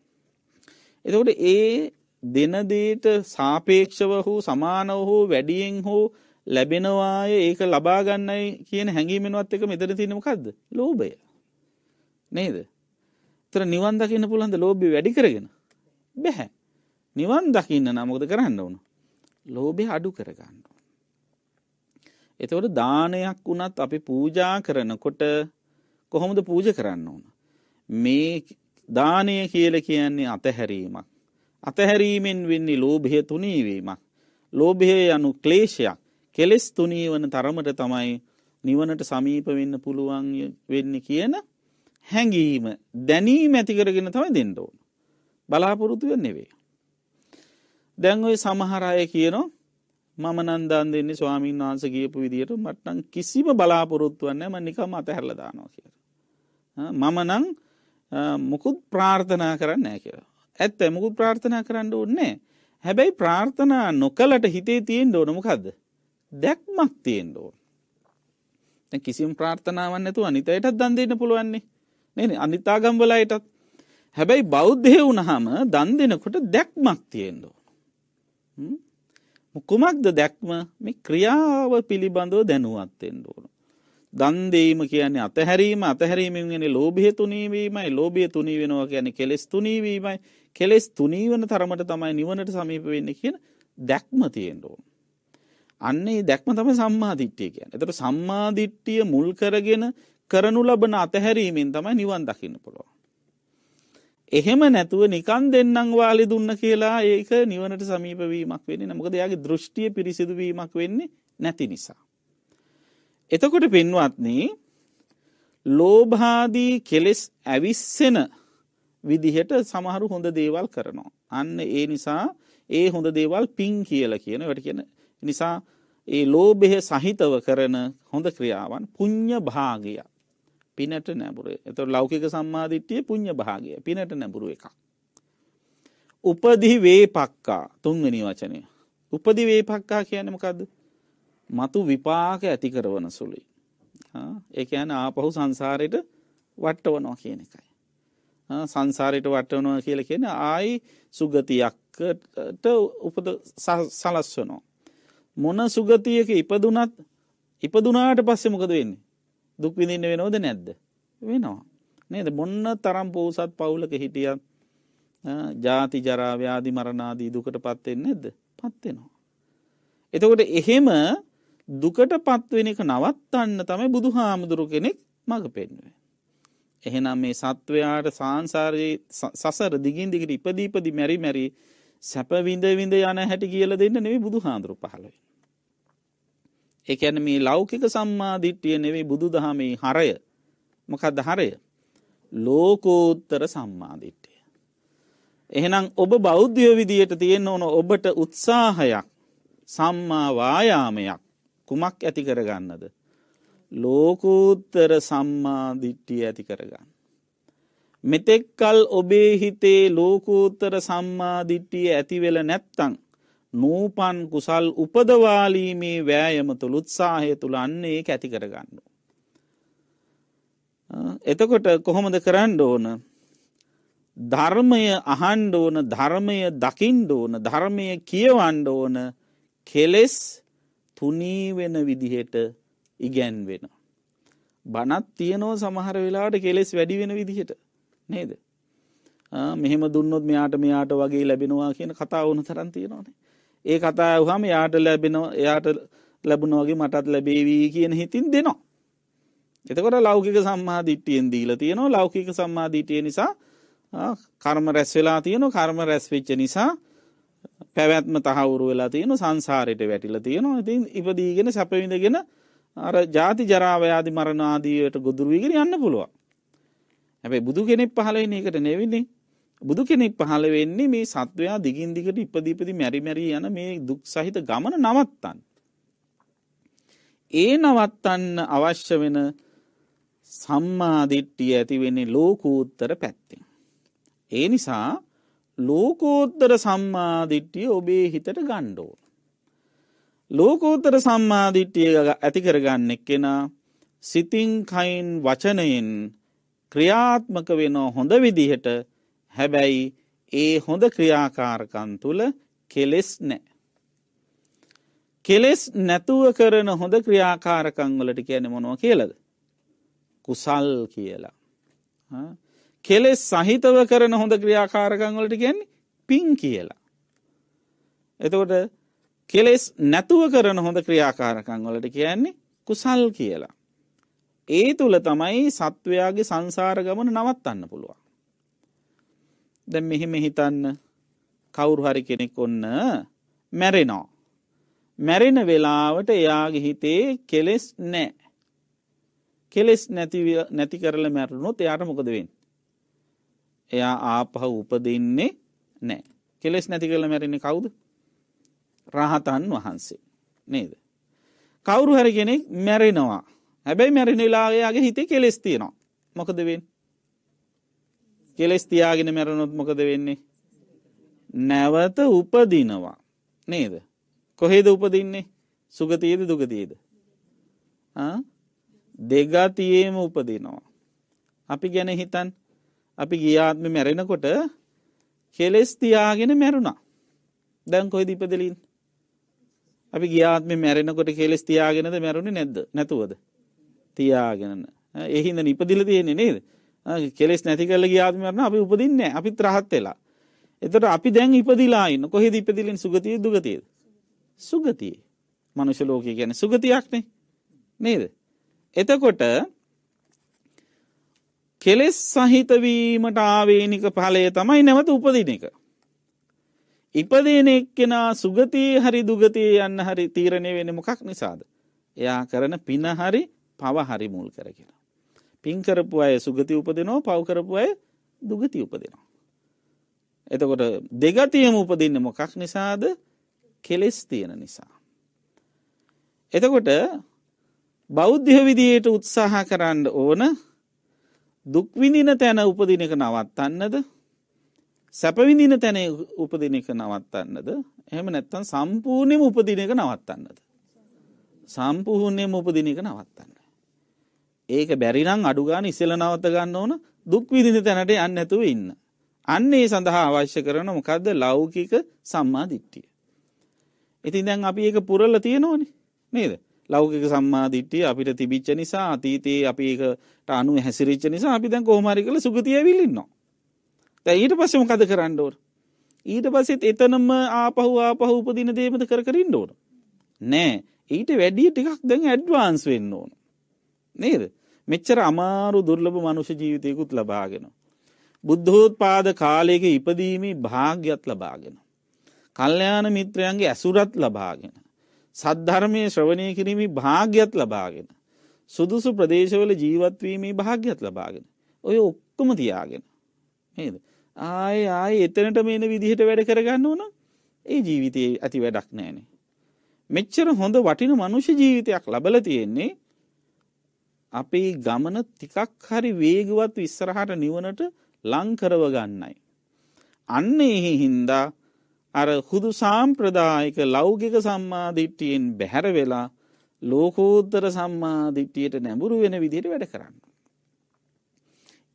එතකොට ඒ දෙනදේට සාපේක්ෂව හෝ සමානව හෝ වැඩියෙන් හෝ ලැබෙනවාය ඒක ලබාගන්නයි කියන හැඟීමෙනවත් එක මෙතර තිනමකක්ද ලෝබය නේද තර නිවන් දකින්න පුළන්ද ලෝබි වැඩි කරගෙන බැහැ නිවන් දකින්න නමුකද කරන්න ඕනු ලෝබේ අඩු කරගන්න. එතවට දානයක් වනත් අපි පූජා කරනකොට කොහොමද පූජ කරන්න ඕන. මේ දානය කියල කියන්නේ අතහැරීමක්. අතහැරීමෙන් වෙන්නේ ලෝභය තුනීවීමක්. ලෝභය යනු ක්ලේෂයක් කෙලෙස් තුනීවන තරමට තමයි නිවනට සමීප වෙන්න පුළුවන් වෙන්න කියන හැඟීම දැනීම ඇතිකරගෙන තමයි දෙන්නඩෝන. බලාපොරොතුව නෙවේ. දැන්ඔයි සමහරය කියනවා මම නන්දන් දෙන්නේ ස්වාමීන් වහන්ස කියපු විදියට මට්ටන් කිසිම බලාපොරොත්තුවන්න ම නිකම අතහැරලදානවා කියර. මම නං මොකුත් ප්‍රාර්ථනා කරන්න ෑ කියලා. ඇත්ත මුකුත් ප්‍රාර්ථනා කරන්න ඕන්නේ හැබැයි ප්‍රාර්ථනා නොකලට හිතේ තියෙන් ඕනමකක්ද. දැක්මක් තියෙන් ඕන. කිසිම් ප්‍රාර්ථනාවන්නතු අනිතයටත් දන්දන්න පුළුවන්නේ න අනිතාගම්වලයටත් හැබැයි බෞද්ධය වනහම දන් දෙනකොට දැක්මක් තියෙන්ඩෝ. කුමක්ද දැක්ම මේ ක්‍රියාව පිළිබඳව දැනුවත්තෙන් ඕන. දන්දීම කියන්නේ අතහැරීම අතහැරීමෙන් ගෙන ලෝභය තුනීවීමයි ලෝභිය තුනී වෙනවා කියන කෙලෙස් තුනීවීමයි කෙලෙස් තුනීවන තරමට තමයි නිවනට සමීප වෙන්න කියන දැක්ම තියෙන්ඩෝ. අන්නේ දැක්ම තම සම්මාධිට්ටිය කියන එතට සම්මාධිට්ටිය මුල් කරගෙන කරනු ලබන අතහැරීමෙන් තමයි නිවන් දකින්න පුළුවන්. එහෙම නැතුව නිකන් දෙන්නං වාලි දුන්න කියලා ඒක නිවනට සමීපවීමක් වෙන්නේ නමුකද යාගේ දෘෂ්ටිය පිරිසිදුවීමක් වෙන්නේ නැති නිසා. එතකොට පෙන්වත්න්නේ ලෝභාදී කෙලෙස් ඇවිස්සෙන විදිහට සමහරු හොඳ දේවල් කරනවා. අන්න ඒ නිසා ඒ හොඳ දේවල් පින් කියල කියන වැට කියන නිසා ඒ ලෝබෙහ සහිතව කරන හොඳ ක්‍රියාවන් පුං්ඥ භාගයක්. පිනට නැබුරේ එත ලෞකික සම්මාධිට්්‍යය පුං්ඥ භාගය පිනට නැබුරු එකක්. උපදිවේ පක්කා තුන්වෙනි වචනය. උපදිවේ පක්කා කියනමකද මතු විපාක ඇති කරවන සුළුයි. එක ඇන ආපහු සංසාරයට වට්ටවනවා කියන එකයි. සංසාරයට වට්ටවනවා කියල කියෙන ආයි සුගතියක්කට උපද සලස්වනෝ. මොන සුගතියක ඉපදුනත් ඉපදුනාට පස්සෙ මොකද වෙන්නේ දුක් විඳින්න වෙනෝද නැද්ද වෙනවා නේද බොන්න තරම් පෝසත් පවුලක හිටියත් ජාති ජරාව්‍යාදි මරණාදී දුකට පත්වෙෙන් නැද්ද පත්වෙනවා. එතකොට එහෙම දුකට පත්වෙන එක නවත්තන්න තමයි බුදු හාමුදුරු කෙනෙක් මඟ පෙන්ුවේ. එහෙනම් මේ සත්වයාට සංසාරයේ සසර දිගින් දිගට ඉපදීපදි මැරි මැරි සැපවිඳ විඳ යන හැටි කියල දෙන්න නෙවේ බුදු හාමුදුරු පහළවෙ. එකැන මේ ලෞකික සම්මාධිට්ටිය නෙවෙයි බුදු දහමේ හරය මොකක්ද හරය ලෝකෝත්තර සම්මාධිට්ටය. එහෙනම් ඔබ බෞද්ධය විදියට තියෙන්න ඕන ඔබට උත්සාහයක් සම්මාවායාමයක් කුමක් ඇති කරගන්නද. ලෝකෝත්තර සම්මාධිට්ටිය ඇති කරගන්න. මෙතෙක්කල් ඔබේ හිතේ ලෝකෝත්තර සම්මාධිට්ටිය ඇතිවෙල නැත්තං නූපන් කුසල් උපදවාලීමේ වෑයම තුළ උත්සාහය තුළ අන්නේ ඇති කරගන්න. එතකොට කොහොමද කරන්න ඕන ධර්මය අහන්ඩ ඕන ධර්මය දකිින්ඩ ඕන ධර්මය කියවන්ඩ ඕන කෙලෙස් තුනීවෙන විදිහට ඉගැන් වෙන. බනත් තියනෝ සමහර වෙලාට කෙලෙස් වැඩි වෙන විදිහට නේද. මෙහෙම දුන්නොත් මෙයාට මෙයාට වගේ ලැබෙනවා කියන කතා ඕන තරන් තියෙනවානේ ඒ කතා ඇවහම යාට ලැබෙනවා එයාට ලැබුණෝගේ මටත් ලැබේවී කියන හිතින් දෙනවා. එතකොට ලෞකික සම්මා දිට්ටියෙන් දීල තියෙනවා ලෞකික සම්මා දිටය නිසා කර්ම රැස් වෙලා තියෙන කර්ම රැස්වෙච්ච නිසා පැවැත්ම තහවුරු වෙලා තියෙන සංසාරයට වැටිල තියෙනවා ඉතින් ඉපදීගෙන සැපවිඳගෙන අර ජාති ජරාවයාදි මරණආදීයට ගොදුරුවීගෙන යන්න පුළුවන් හැබැයි බුදු කෙනෙක් පහලයින එකට නෙවින්නේ බුදු කෙනෙක් පහළ වෙන්නේ මේ සත්වයා දිගින් දිගට ඉපදීපදි මැරිමැරී යන මේ දුක් සහිත ගමන නවත්තන්. ඒ නවත්තන්න අවශ්‍ය වෙන සම්මාධිට්ටිය ඇතිවෙන්නේ ලෝකෝත්තර පැත්තෙන්. ඒ නිසා ලෝකෝත්තර සම්මාධිට්ටිය ඔබේ හිතට ගණ්ඩෝ. ලෝකෝත්තර සම්මාධිට්ටිය ඇතිකරගන්න එක්කෙනා සිතිං කයින් වචනයෙන් ක්‍රියාත්මක වෙනෝ හොඳ විදිහට හැබැයි ඒ හොඳ ක්‍රියාකාරකන් තුළ කෙලෙස් නෑ. කෙලෙස් නැතුව කරන හොඳ ක්‍රියාකාරකංවලට කියන මොනව කියලද. කුසල් කියලා. කෙලෙස් සහිතව කරන හොඳ ක්‍රියාකාරකංවලට කියන්නේ පින් කියලා. එතකොට කෙලෙස් නැතුව කරන හොඳ ක්‍රියාකාරකංවලට කියන්නේ කුසල් කියලා. ඒ තුළ තමයි සත්වයාගේ සංසාර ගමන නවත්තන්න පුළුවන්. දැ මෙහෙම හිතන්න කවුරු හරි කෙනෙක් ඔන්න මැරෙනෝ. මැරෙන වෙලාවට එයාගේ හිතේ කෙලෙස් නෑ. කෙලෙස් නැති කරල මැරුණොත් එයාට මොකදවෙන්. එයා ආපහ උපදන්නේ නෑ. කෙලෙස් නැති කරල මැරෙන කවුද. රහතන් වහන්සේ නේද. කවුරු හැරගෙනෙක් මැරෙනවා. හැබැයි මැරෙන වෙලාගේයාගේ හිතේ කෙලෙස් තියෙනවා මොකදවෙන්. කෙලෙස් තියාගෙන මැරණොත් මොකද වෙන්නේ. නැවත උපදිනවා නේද. කොහේද උපදින්නේ සුගතියේද දුගතියේද. දෙගාතියේම උපදිනවා. අපි ගැන හිතන් අපි ගියාත්ම මැරෙනකොට කෙලෙස් තියාගෙන මැරුණා. දැන් කොයි දීපදලින්. අපි ගියාත්ම මැරෙනකොට කෙලෙස් තියාගෙනද මැරුණි නැද්ද නැතුවද. තියාගෙනන්න එහින්ද නිපදිල තියෙන්නේ නේද කෙලෙස් නැති කරල ගියාත්මරන අපි උපදින්න අපිත් රහත් වෙලා. එතට අපි දැන් ඉපදිලා ඉන්න කොහෙද ඉපදිලින් සුගතිය දුගතියද. සුගතිය මනුෂ ලෝකය ගැන සුගතියක්නේ නේද. එතකොට කෙලෙස් සහිතවීමට ආවේනික පලය තමයි නැවත උපදින එක. ඉපදන එක්කෙනා සුගතිය හරි දුගතිය යන්න හරි තීරණය වෙන මොකක් නිසාද. එයා කරන පිනහරි පවහරි මුල් කරගෙන. පින්කරපු අය සුගති උපදනෝ පවකරපු අය දුගති උපදෙනවා. එතකොට දෙගතියම උපදින්න මොකක් නිසාද කෙලෙස් තියෙන නිසා. එතකොට බෞද්ධ විදියට උත්සාහ කරන්න ඕන දුක්විඳින තැන උපදින එක නවත්තන්නද සැපවිඳින තැන උපදින එක නවත්තන්නද එහෙම නැත්තන් සම්පූර්ණයම උපදින එක නවත්තන්නද. සම්පූර්ණයම උපදින එක නවත්තන්න. ඒක බැරිනම් අඩුගාන ඉසල නවත ගන්න ඕන දුක් විදින තැනට යන්න ඇතුව ඉන්න. අන්න ඒ සඳහා අවශ්‍ය කරන මොකක්ද ලෞකික සම්මා දිට්ටිය. ඉතින් දැන් අපි ඒක පුරල්ල තියෙනෝනි නේද ලෞකික සම්මා දිට්ටිය අපිට තිබිච්ච නිසා අතීතයේ අපි ඒකට අනු හැසිරිච්ච නිසා අපි දැන් කොහොමරි කළ සුගතිය විලින්නවා. දැන් ඊට පස්සේ මොකද කරන්න ඕන? ඊට පස්සෙත් එතනම ආපහු ආපහු උපදින දේමද කර කර ඉන්න ඕන. නෑ ඊට වැඩිය ටිකක් දැන් ඇඩ්වාන්ස් වෙන්න ඕන. නේද මෙච්චර අමාරු දුර්ලභ මනුෂ ජීවිතයකුත් ලබාගෙන. බුද්ධෝත් පාද කාලයක ඉපදීමේ භාග්‍යත් ලබාගෙන. කල්්‍යයාන මිත්‍රයන්ගේ ඇසුරත් ලබාගෙන. සද්ධර්මය ශ්‍රවණය කිරීමේ භාග්‍යත් ලබාගෙන. සුදුසු ප්‍රදේශවල ජීවත්වීමේ භාග්‍යත් ලබාගෙන. ඔය ඔක්කොම තියාගෙන. නේද. ආය ආය එතනට මේන විදිහට වැඩ කරගන්න ඕන ඒ ජීවිතයේ ඇති වැඩක් නෑනේ. මෙච්චර හොඳ වටින මනුෂ්‍ය ජීවිතයක් ලබල තියෙන්නේ අපේ ගමන තිකක් හරි වේගවත් ඉස්සරහට නිවනට ලංකරව ගන්නයි. අන්න එහි හින්දා අර හුදු සාම්ප්‍රදායක ලෞගික සම්මාධිට්ටියෙන් බැහැර වෙලා ලෝකෝත්තර සම්මාධිට්ටියට නැඹුරු වෙන විදියට වැඩ කරන්න.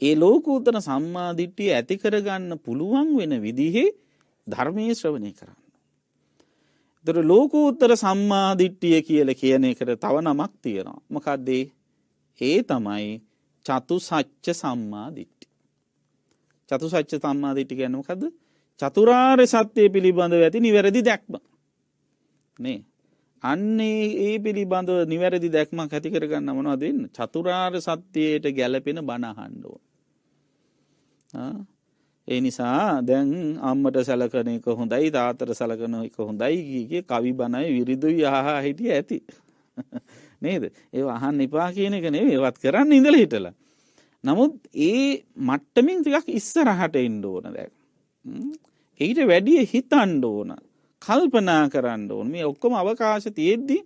ඒ ලෝකෝත්තර සම්මාධිට්ටිය ඇතිකරගන්න පුළුවන් වෙන විදිහේ ධර්මය ශ්‍රවණය කරන්න. දර ලෝකෝත්තර සම්මාධිට්ටිය කියල කියන එකට තව නමක් තියෙනවා මකක්දේ ඒ තමයි චතු සච්ච සම්මාදිට්ටි. චතු සච්ච සම්මාදිට්ටි ගැනකද චතුරාර් සත්‍යය පිළිබඳව ඇති නිවැරදි දැක්ම. නේ අන්නේ ඒ පිළිබඳව නිවැරදි දැක්මක් ඇතිකරගන්න මොනවදන්න චතුරාර් සත්‍යයට ගැලපෙන බණහන්ඩෝ. ඒ නිසා දැන් අම්මට සැලකන එක හොඳයි තාතර සලකන එක හොඳයි ගීගේ කවි බණයි විරිදු යහා හිටිය ඇති. *laughs* නේද ඒ අහන් එපා කියන එක නෙවේ ඒවත් කරන්න ඉඳල හිටලා නමුත් ඒ මට්ටමින් ටිකක් ඉස්සරහට එන්න ඕන දැක් ඒට වැඩිය හිතන්ඩ ඕන කල්පනා කරන්න ඕන මේ ඔක්කොම අවකාශ තියෙද්දි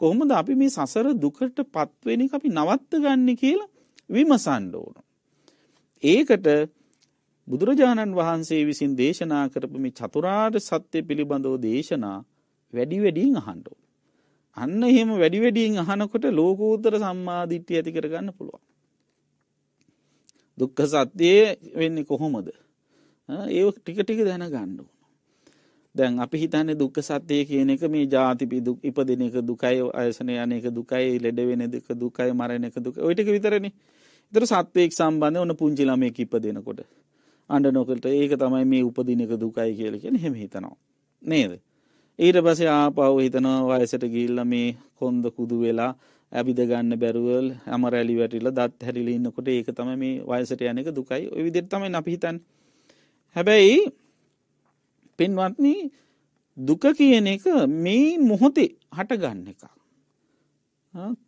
කොහොමද අපි මේ සසර දුකට පත්වෙන අපි නවත්ත ගන්න කියලා විමසන්ඩ ඕන ඒකට බුදුරජාණන් වහන්සේ විසින් දේශනා කරපු මේ චතුරාට සත්‍යය පිළිබඳව දේශනා වැඩි වැඩින් අහන්ඩෝ අන්න එහෙම වැඩි වැඩියෙන් අහනකොට ලෝකෝත්තර සම්මාධිට්්‍ය ඇති කරගන්න පුළුවන්. දුක්ක සත්‍යයේ වෙන්නේ කොහොමද. ඒ ටික ටික දැන ගණ්ඩුවන. දැන් අපි හිතන්නේ දුක්ක සත්‍යය කියන එක මේ ජාතිපි දුක් ඉපදින එක දුකයි අයසන යන එක දුකයි ලෙඩවෙන දෙක දුකයි මරණ එක දුක ඔයිටක විතරණ ඉතර සත්වයෙක් සම්බන්ධය ඔන්න පුංචිලමයක ඉපදෙනකොට අඩ නොකට ඒක තමයි මේ උපදින එක දුකයි කියල කියෙන හෙම හිතනවා නේද. ඊට පසේ ආපව් හිතනවා වයසට ගිල්ල මේ කොන්ද කුදු වෙලා ඇබිද ගන්න බැරුවල් හම රැලි වැටිල දත් හැරිල ඉන්නකොට ඒක තම මේ වයසට යනක දුකයි විදිර තමයි අපිහිතන් හැබැයි පෙන්වත්න දුක කියන එක මේ මොහොතේ හටගන්න එක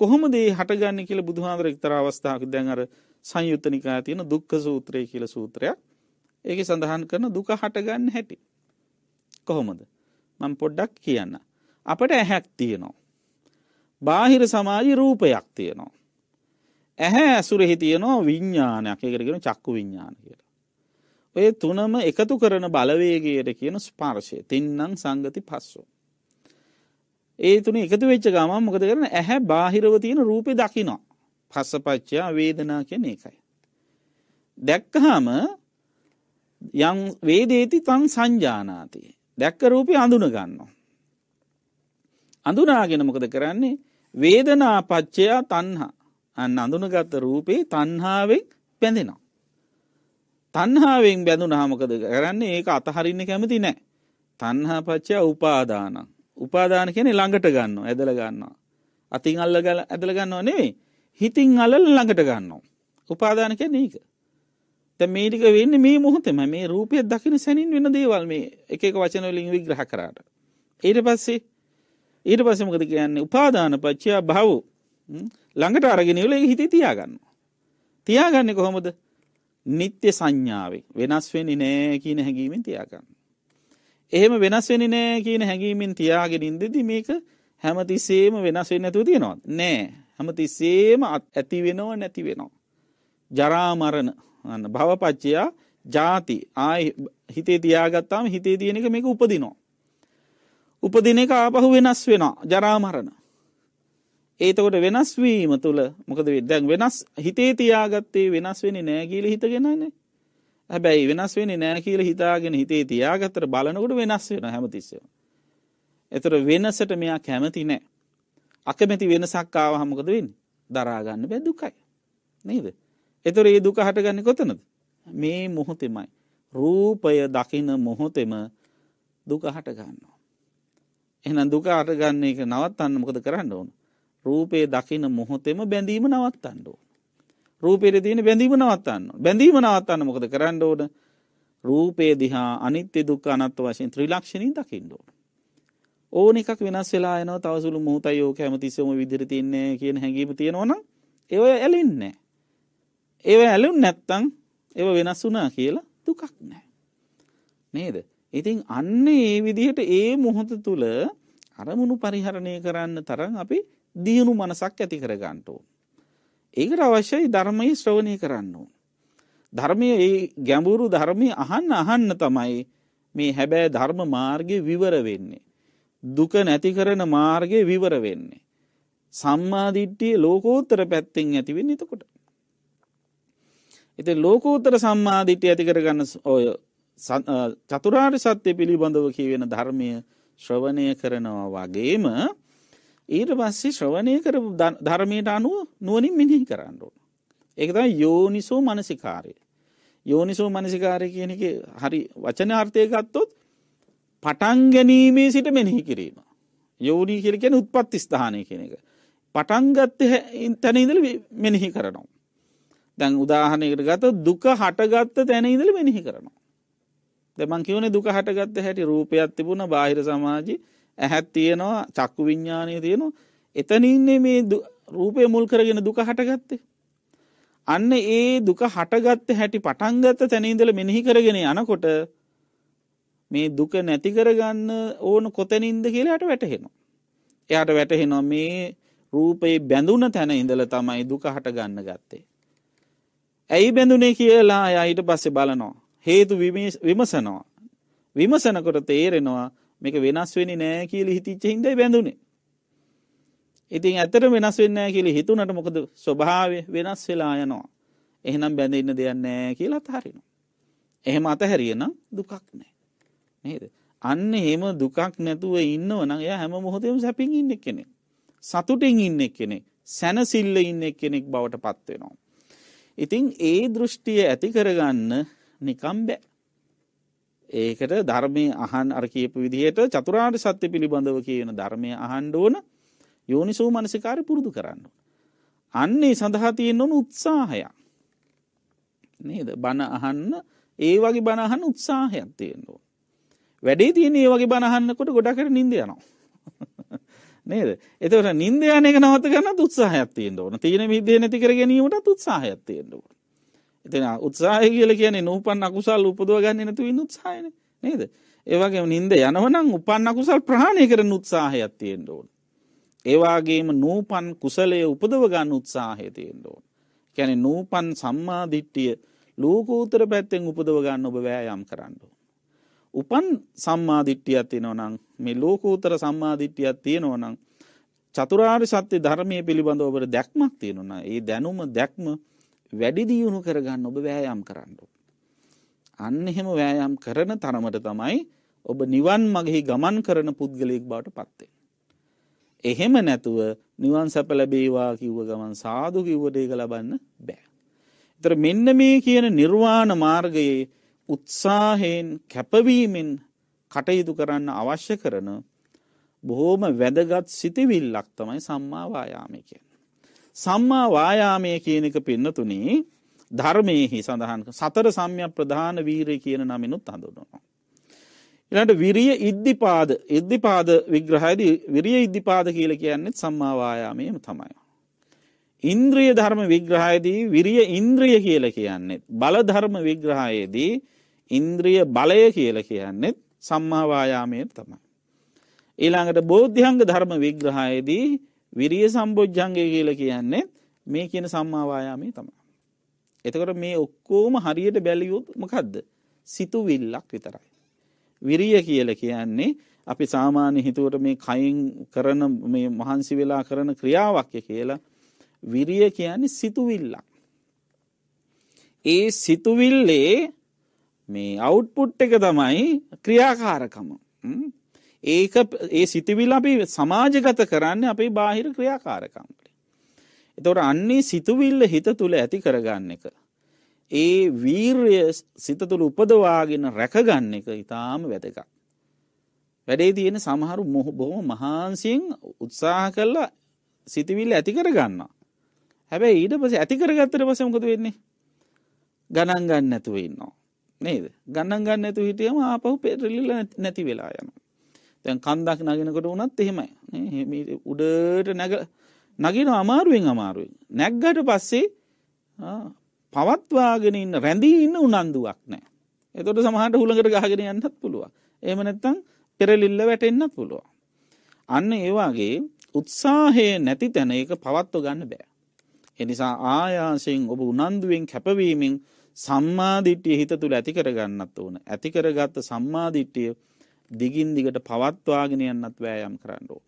කොහොම දේ හටගන්න කියල බුදුහාන්දර එක්තර අවස්ථාවක් දැන් අර සංයුත්තනිකා තියෙන දුක්ක සූත්‍රය කියල සූත්‍රයක් ඒක සඳහන් කරන දුක හටගන්න හැටි කොහොමද මං පොඩ්ඩක් කියන්න. අපට ඇහැක් තියනවා. බාහිර සමාජි රූපයක් තියනවා. ඇහැ ඇසුරෙහි තියනවා විඤ්ඥානයක් එකරගෙන චක්කු විඤ්ඥාන කියලා. ඔය තුනම එකතු කරන බලවේගයට කියන ස්පාර්ශය තින්නං සංගති පස්සෝ. ඒ තුන එකතු වෙච්ච ගමන් මොකද කරන ඇහැ බාහිරව තියෙන රූපය දකිනවා. පස්සපච්චා වේදනා කියන එකයි. දැක්කහාම යම් වේදේති තං සංජානාතිය. දැක්ක රූපය හඳුන ගන්නවා. අඳුනාගෙන මොකද කරන්නේ වේදනාපච්චයා තන්හා අන්න අඳුනගත්ත රූපේ තන්හාාවෙන් පැඳෙනවා. තන්හාාවෙන් බැඳු නාමකද කරන්නේ ඒක අතහරින්න කැමති නෑ. තන්හාපච්චා උපාදාන උපාදාන කෙනෙ ළඟට ගන්න ඇදල ගන්නවා. අතින් අල්ල ඇදල ගන්නවා නෙවේ හිතින් අල්ල ළඟට ගන්නවා. උපාදාන කැන ඒක. ද මේටික වෙන්න මේ මුහොතම මේ රූපය දකින සැනින් වෙන දේවල් මේ එක වචනවලින් විග්‍රහ කරාට. ඊට පස්සේ ඊට පසමකද කියන්නේ උපාධන පච්චයා බහු ළඟට අරගෙනවල හිතේ තියාගන්න. තියාගන්න කොහොමද නිත්‍ය සංඥාවේ වෙනස් වෙනි නෑ කියන හැඟීමෙන් තියාගන්න. එහෙම වෙනස් වෙනි නෑ කියන හැඟීමෙන් තියාගෙනින්දදි මේක හැමති සේම වෙනස් වෙන්න ඇතුව තියෙනවා නෑ හැමති සේම ඇති වෙනව නැති වෙනවා. ජරාමරණ අන්න භවපච්චයා ජාති ආය හිතේ තියාගත්තාම හිතේ තියෙන එක මේක උපදිනෝ. උපදින එක ආපහු වෙනස් වෙන ජරාමරණ. ඒතකොට වෙනස් වීම තුළ මොකද දැන් වෙනස් හිතේ තියාගත්තේ වෙනස් වෙනි නෑගීල හිතගෙනනේ හැබැයි වෙනස් වෙනි නෑ කියල හිතාගෙන හිතේ තියාගත්තර බලනකොට වෙනස් වෙන හැමතිස්සය. එතර වෙනසට මෙයා කැමති නෑ. අකමැති වෙනසක්කාව හමකද වෙන් දරාගන්න බැදුකයි. නේද. එතොර ඒ දුක හටගන්න කොතනද මේ මොහොතෙමයි රූපය දකින මොහොතෙම දුක හටගන්නවා එනම් දුක අටගන්න එක නවත්තන්න මොකද කරන්න ඕන රූපයේ දකින මොහොතෙම බැඳීම නවත්තන්න ඕන රූපයට තියෙන බැඳීම නවත්තන්න බැඳීම නවත්තන්න මොකද කරන්න ඕන රූපය දිහා අනිත්‍ය දුක් අනත්ව වශයෙන් ත්‍රීලක්ෂණී දකින්න ඕන ඕන එකක් වෙනස් වෙලා යනවා තවසුළු මොහොතයි ඕක හැමතිස්සම විදිහට තියන්නේ කියන හැඟීම තියෙනවනම් ඒව ඇලින්නේ නැහැ ඒව ඇලුම් නැත්තං ඒව වෙනස් වුනා කියලා දුකක් නෑ. නේද. ඉතින් අන්න ඒ විදිහට ඒ මොහොත තුළ අරමුණු පරිහරණය කරන්න තරන් අපි දියුණු මනසක් ඇති කරගන්ටෝ. ඒකට අවශ්‍යයි ධර්මය ශ්‍රවණය කරන්න ඕ. ධර්මය ඒ ගැඹුරු ධර්මය අහන්න අහන්න තමයි මේ හැබෑ ධර්ම මාර්ගය විවර වෙන්නේ. දුක නැති කරන මාර්ගය විවර වෙන්නේ. සම්මාධිට්ටිය ලෝකෝත්තර පැත්තෙන් ඇතිවෙන්න එතකොට. එති ලෝකෝතර සම්මාධිට්‍ය ඇති කරගන්න ඔය චතුරාර් සත්‍යය පිළිබඳව කියවෙන ධර්මය ශ්‍රවණය කරනවා වගේම ඊට පස්සේ ශ්‍රවණය කර ධර්මයට අනුව නුවනින් මිනිහි කරන්නඩුවන. එකත යෝනිසෝ මනසිකාරය. යෝනිසෝ මනසිකාරය කියන එක හරි වචන අර්ථය ගත්තොත් පටන් ගැනීමේ සිට මෙනෙහි කිරීම. යෝනී කිරිකෙන උත්පත් ස්ථානය කෙනෙක. පටන්ගත්ත තැන ඉදල මෙනෙහි කරනවා. දැන් උදාහනයකට ගත දුක හටගත්ත තැන ඉදල මෙනෙහි කරනවා. දෙමං කියවනේ දුක හටගත්ත හැටි රූපයත් තිබුණ බාහිර සමාජි ඇහැත් තියෙනවා චක්කු විඤ්ඥානය තියෙනවා එතනින්නේ මේ රූපය මුල් කරගෙන දුක හටගත්තේ. අන්න ඒ දුක හටගත්ත හැටි පටන්ගත්ත තැනඉදල මෙනෙහි කරගෙන යනකොට මේ දුක නැති කරගන්න ඕන කොතැනින්ද කියලාට වැටහෙනවා. එයාට වැටහෙනවා මේ රූපයේ බැඳුන තැන ඉඳල තමයි දුක හට ගන්න ගත්තේ. ඇයි බැඳුනේ කියලා අය ඊට පස්සේ බලනෝ. හේතු විමසනවා. විමසනකොට තේරෙනවා මේක වෙනස් වෙනි නෑ කියල හිතිච්ච හින්දයි බැඳුනේ. ඉතින් ඇතර වෙනස් වෙන්න කියල හිතුනට මොකද ස්වභාවය වෙනස් වෙලා යනවා. එහෙනම් බැඳ ඉන්න දෙයක් නෑ කියලා අතහරිනවා. එහෙම අතහැරියන දුකක් නෑ. නේද. අන්න හෙම දුකක් නැතුව ඉන්නවනං එය හැම මොහොතම සැපින් ඉන්න කෙනෙ. සතුටෙන් ඉන්න කෙනෙ සැනසිල්ල ඉන්න කෙනෙක් බවට පත්වෙනවා. ඉතින් ඒ දෘෂ්ටිය ඇති කරගන්න නිකම් බෑ. ඒකට ධර්මය අහන් අර කියපු විදිහයට චතුරාට සත්‍ය පිළිබඳව කියන ධර්මය අහන්ඩෝන යෝනිසෝ මනසිකාරය පුරුදු කරන්න. අන්නේ සඳහාතියෙන් ඕන උත්සාහයක්. නේද බණ අහන්න ඒ වගේ බණහන් උත්සාහයක් තියෙන්නවා. වැඩේ තියෙන ඒ වගේ බණහන්නකොට ගොඩකට නින්ද යනවා. නේද එතවට නින්දයන එක නවත ගන්න උත්සාහයක්තියෙන්ට ඕන තියෙන විදේ නැති කර ගැනීමට උත්සාහයක්තියෙන්ට ඕන එතින උත්සාහය කියල කියන නූපන් අකුසල් උපදුව ගන්න නැතුව උත්සාහයන නේද ඒවගේ නින්ද යනවනම් උපන් අකුසල් ප්‍රහණය කරන උත්සාහයක් තියෙන්ට ඕන ඒවාගේම නූපන් කුසලය උපදව ගන්න උත්සාහය තියෙන්ට ඕන කැන නූපන් සම්මාධිට්ටිය ලෝකෝතර පැත්තෙන් උපදව ගන්න ඔබ වෑයම් කරන්නඩෝ උපන් සම්මාධිට්ටියත් තියෙනවනං මේ ලෝකූතර සම්මාධිට්ටියත් තියෙනවනං චතුරාර් සත්‍යය ධර්මය පිළිබඳ ඔබට දැක්මක් තියෙනන ඒ දැනුම දැක්ම වැඩිදියුණු කරගන්න ඔබ වෑයම් කරන්න. අන්න එහෙම වෑයම් කරන තරමට තමයි ඔබ නිවන් මගෙහි ගමන් කරන පුද්ගලයෙක් බවට පත්තේ. එහෙම නැතුව නිවන් සැප ලැබේවා කිව්ව ගමන් සාදු කිව්වට ඒක ලබන්න බෑ. තර මෙන්න මේ කියන නිර්වාණ මාර්ගයේ උත්සාහයෙන් කැපවීමෙන් කටයුතු කරන්න අවශ්‍ය කරන බොහෝම වැදගත් සිතිවිල්ලක් තමයි සම්මාවායාමය කියන. සම්මාවායාමය කියන එක පෙන්නතුනේ ධර්මයහි සඳහන් සතර සම්ය ප්‍රධාන වීරය කියන නමිනුත් හඳුනවා. එනට විරිය ඉද්ධිපාද ඉද්ධිපාද විග්‍රහයද විරිය ඉද්ධිපාද කියල කියන්නෙත් සම්මාවායාමයම තමයි. ඉන්ද්‍රිය ධර්ම විග්‍රහයේදී විරිය ඉන්ද්‍රිය කියල කියන්නෙත් බලධර්ම විග්‍රහයේදී ඉන්ද්‍රිය බලය කියල කියන්නේ සම්මාවායාමයට තමයි. ඊළඟට බෝධ්‍යංග ධර්ම විග්‍රහයේදී විරිය සම්බෝජ්ජන්ගය කියල කියන්නේ මේ කියන සම්මාවායාමී තමයි. එතකට මේ ඔක්කෝම හරියට බැලියුත් මකදද සිතු විල්ලක් විතරයි. විරිය කියල කියන්නේ අපි සාමාන්‍ය හිතුවට මේ කයින් කරන මේ මහන්සි වෙලා කරන ක්‍රියාවක්ය කියලා විරිය කියන්නේ සිතුවිල්ලක්. ඒ සිතුවිල්ලේ මේ අවුට්පුට් එක තමයි ක්‍රියාකාරකම. ඒක ඒ සිතිවිල් අපි සමාජගත කරන්න අපේ බාහිර ක්‍රියාකාරකම්ට. එතොට අන්නේ සිතුවිල්ල හිත තුළ ඇති කරගන්න එක. ඒ වීර්ය සිත තුළ උපදවාගෙන රැකගන්න එක ඉතාම වැදකක්. වැඩේ තියෙන සමහරු මොහ බොහොම මහන්සියෙන් උත්සාහ කරලා සිතිවිල්ල ඇති කරගන්න. හැබැයි ඊට පස ඇති කරගත්තර පසමකතු වෙන්නේ ගණන් ගන්න ඇතුව ඉන්නවා. නේද ගණන් ගන්න ඇතු හිටියම ආපහු පෙරලිල නැති වෙලා යන තැන් කන්දක් නගෙනකොට වනත් එහෙමයි උඩට නැග නගෙන අමාරුවෙන් අමාරුවෙන් නැග්ගට පස්සේ පවත්වාගෙන ඉන්න රැඳී ඉන්න උනන්දුවක් නෑ එතොට සමහට හුළඟට ගහගෙන යන්නත් පුළුව එම නැත්තං පෙරලිල්ල වැටෙන්න්නත් පුළුව අන්න ඒවාගේ උත්සාහය නැති තැන එක පවත්ව ගන්න බෑ එනිසා ආයාසියෙන් ඔබ උනන්දුවෙන් කැපවීමෙන් සම්මාධිට්ටිය හිත තුළ ඇති කරගන්නත් ඕන. ඇති කරගත්ත සම්මාධිට්ටිය දිගින් දිගට පවත්වාගෙන යන්නත් වෑයම් කරන්න ඕන.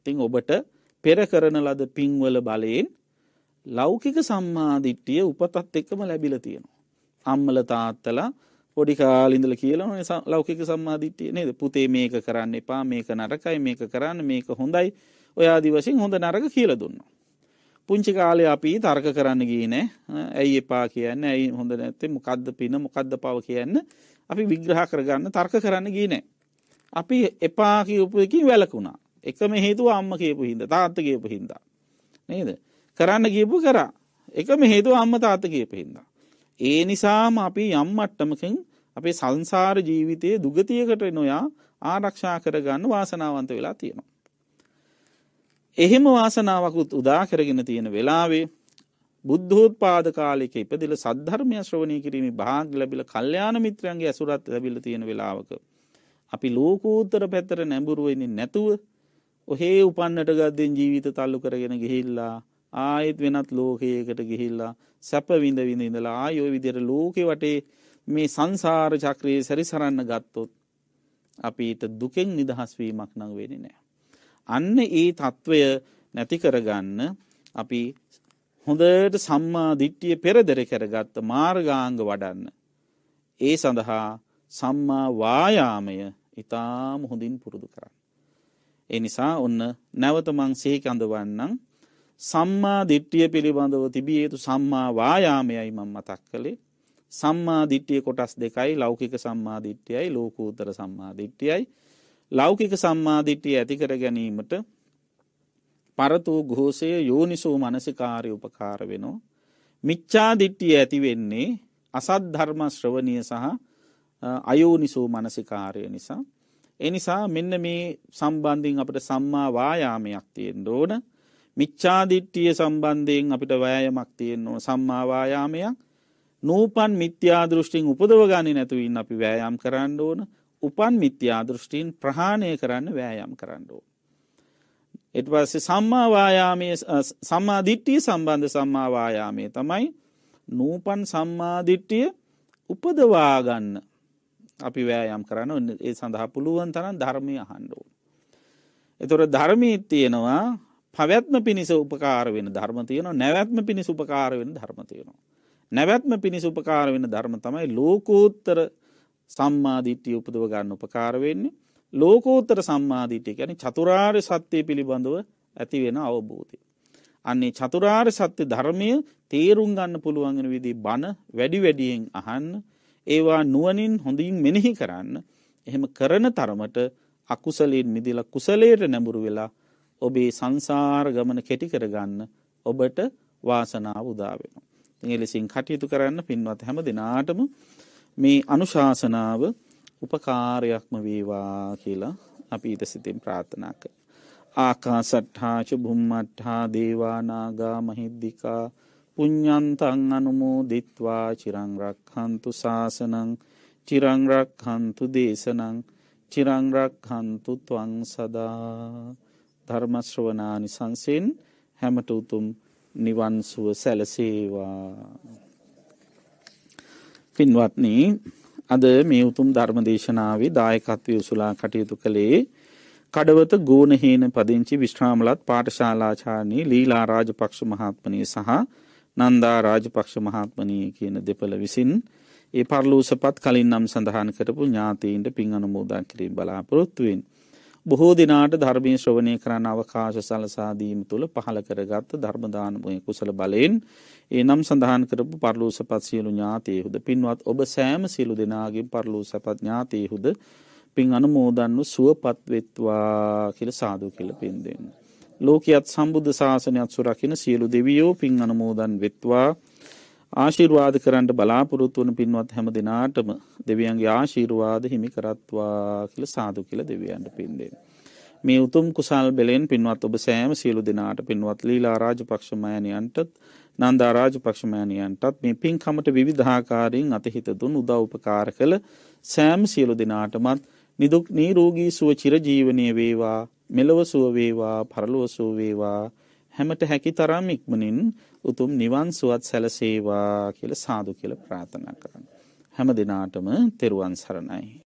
ඉතිං ඔබට පෙර කරන ලද පින්වල බලයෙන් ලෞකික සම්මාධිට්ටිය උපතත් එක්කම ලැබිල තියෙනවා. අම්මල තාත්තලා පොඩි කාලින්දල කියලා ලෞකික සම්මාධිට්ටිය නේද පුතේ මේක කරන්න එපා මේක නරකයි මේක කරන්න මේක හොඳයි ඔයාදි වශයෙන් හොඳ නරක කියල දුන්නවා. පුංචි කාලය අපි තර්ක කරන්න ගී නෑ ඇයි එපා කියන්න ඇයි හොඳ නැත්තේ මොකක්ද පින මොකක්ද පව කියන්න අපි විග්‍රහ කරගන්න තර්ක කරන්න ගී නෑ. අපි එපා කියපුකින් වැලකුණා එකම හේතුව අම්ම කියපු හින්ද තාත්ත කියපු හින්දා. නේද කරන්න කියපු කරා එකම හේතුව අම්ම තාත්ත කියපු හින්දා. ඒ නිසාම අපි යම් අට්ටමකින් අපේ සංසාර ජීවිතයේ දුගතියකට නොයා ආරක්ෂා කරගන්න වාසනාවන්ත වෙලා තියෙනවා. එහෙම වාසනාවකුත් උදාකරගෙන තියෙන වෙලාවේ බුද්ධෝත් පාද කාලෙක ඉපදිල සද්ධර්මය ශ්‍රවණය කිරීම භාග ලැබිල කල්්‍යයාන මිත්‍රයන්ගේ ඇසුරත් ලැබිල තියෙන වෙලාවක. අපි ලෝකූතර පැත්තර නැඹුරුවනි නැතුව ඔහේ උපන්නට ගත්දෙන් ජීවිත තල්ලු කරගෙන ගිහිල්ලා ආයෙත් වෙනත් ලෝකයකට ගිහිල්ලා සැපවිඳ විඳ ඉඳලා ආයෝ විදිර ලෝකෙ වටේ මේ සංසාර චක්‍රයේ සැරිසරන්න ගත්තොත් අපිට දුකෙන් නිදහස්වීමක් නං වෙෙන නෑ. අන්න ඒ තත්ත්වය නැති කරගන්න අපි හොඳට සම්මා දිට්ටිය පෙරදර කරගත්ත මාර්ගාංග වඩන්න. ඒ සඳහා සම්මා වායාමය ඉතාම හොඳින් පුරුදු කරන්න. ඒ නිසා ඔන්න නැවතමං සේක අඳවන්නම් සම්මා දිට්ටිය පිළිබඳව තිබිය යුතු සම්මා වායාමයයි මං මතක් කළේ සම්මා දිට්ටිය කොටස් දෙකයි ලෞකික සම්මාධිට්්‍යයයි ලෝකූතර සම්මාධිට්්‍යයයි ලෞකික සම්මාධිට්ටිය ඇතිකර ගැනීමට පරතු ගෝසය යෝනිසූ මනසිකාරය උපකාර වෙනෝ. මිච්චාදිට්ටිය ඇතිවෙන්නේ අසත් ධර්ම ශ්‍රවණය සහ අයෝනිසූ මනසිකාරය නිසා. එනිසා මෙන්න මේ සම්බන්ධින් අපට සම්මා වායාමයක් තියෙන් ඕන මිච්චාදිට්ටිය සම්බන්ධයෙන් අපිට වෑයමක් තියෙන් ඕන සම්මාවායාමයක් නූපන් මිත්‍යා දෘෂ්ටිං උපදවගනි නැතුවන්න අපි වෑයම් කරන්න ඕන උපන් මිත්‍යා දෘෂ්ටීන් ප්‍රහාණය කරන්න වෑයම් කරන්නඩෝ. එට පස්සේ සම්මාවායාමය සම්මාධිට්ටිය සම්බන්ධ සම්මාවායාමය තමයි නූපන් සම්මාධිට්ටිය උපදවාගන්න අපි වෑයම් කරන්න ඔන්න ඒ සඳහා පුළුවන් තරන් ධර්මය හන්ඩෝ. එතොර ධර්මී තියෙනවා පැවැත්ම පිණිස උපකාර වෙන ධර්මතියන නැවැත්ම පිණිස උපකාර වෙන ධර්මතියනවා. නැවැත්ම පිණිස උපකාර වෙන ධර්ම තමයි ලෝකෝත්තර සම්මාධිට්්‍යිය උපදව ගන්න උපකාර වෙන්නේ ලෝකෝත්තර සම්මාධීටය ගැන චතුරාර් සත්‍යය පිළිබඳව ඇති වෙන අවබෝධය. අන්නේ චතුරාර් සත්‍ය ධර්මය තේරුම් ගන්න පුළුවන්ගෙන විදිී බණ වැඩි වැඩියෙන් අහන්න ඒවා නුවනින් හොඳින් මෙනෙහි කරන්න එහෙම කරන තරමට අකුසලෙන් මිදිල කුසලේට නැඹුරු වෙලා ඔබේ සංසාර ගමන කෙටි කරගන්න ඔබට වාසනාව උදාවෙන. එලෙසින් කටයුතු කරන්න පින්වත් හැම දෙනාටම මේ අනුශාසනාව උපකාරයක්ම වේවා කියලා අපි ඊට සිතින් ප්‍රාථනා කර. ආකාසට්හාච බුම්මට්හා දේවානාගා මහිද්දිකා පුඤ්ඥන්තන් අනුමෝ දිත්වා චිරංරක් හන්තු ශාසනං චිරංරක් හන්තු දේශනං චිරංරක් හන්තු තුවං සදා ධර්මශ්‍රවනානි සංසයෙන් හැමට උතුම් නිවන්සුව සැලසේවා. පින්වත්නි අද මේ උතුම් ධර්ම දේශනාවේ දායකත්වය උසුලා කටයුතු කළේ කඩවත ගෝනහේන පදිංචි විශ්‍රාමලත් පාටශාලාචාර්ණී ලීලා රාජපක්ෂ මහත්මනය සහ නන්දා රාජපක්ෂ මහත්මනය කියන දෙපළ විසින් ඒ පරලූසපත් කලින් නම් සඳහන් කරපු ඥාතීන්ට පින් අනමෝදා කිරීම බලාපොරොත්තුවෙන්. බොහෝ දිනාට ධර්මී ශ්‍රවණය කරන්න අවකාශ සලසාදීම තුළ පහළ කරගත්ත ධර්මදානමය කුසල බලයෙන් ඒ නම් සඳහන් කරපු පරලෝ සපත් සියලු ඥාතයහුද පින්වත් ඔබ සෑම සියලු දෙනාගේ පරලෝ සපත් ඥාතයහුද පින් අනුමෝදන්නු සුවපත්වෙත්වා කියල සාදු කියල පින් දෙන්න. ලෝකයත් සම්බුද්ධ ශාසනයක් සුරකින සියලු දෙවියෝ පින් අනුමෝදන් වෙත්වා ආශිර්වාද කරන්නට බලාපොරොත්තුවන පින්වත් හැම දෙනාටම දෙවියන්ගේ ආශීර්වාද හිමි කරත්වා කියල සාදු කියල දෙවියන්ට පින්දෙන්. මේ උතුම් කුසල් බෙලෙන් පින්වත් ඔබ සෑම සියලු දෙනාට පින්වත් ලීලා රාජපක්ෂමයනයන්ටත් නන්දා රාජපක්ෂමයන්යන්ටත් මේ පින්කමට විවිධාකාරයෙන් අතහිත දුන් උදව් උපකාර කළ සෑම සියලු දෙනාටමත් නිදුක් නිරෝගී සුව චිරජීවනය වේවා මෙලව සුව වේවා පරලොව සුව වේවා හැමට හැකි තරම් ඉක්මනින් උතුම් නිවන් සුවත් සැලසේවා කියලා සාදු කියලා ප්‍රාර්ථනා කරන්න. හැම දිනාටම තෙරුවන් සරණයි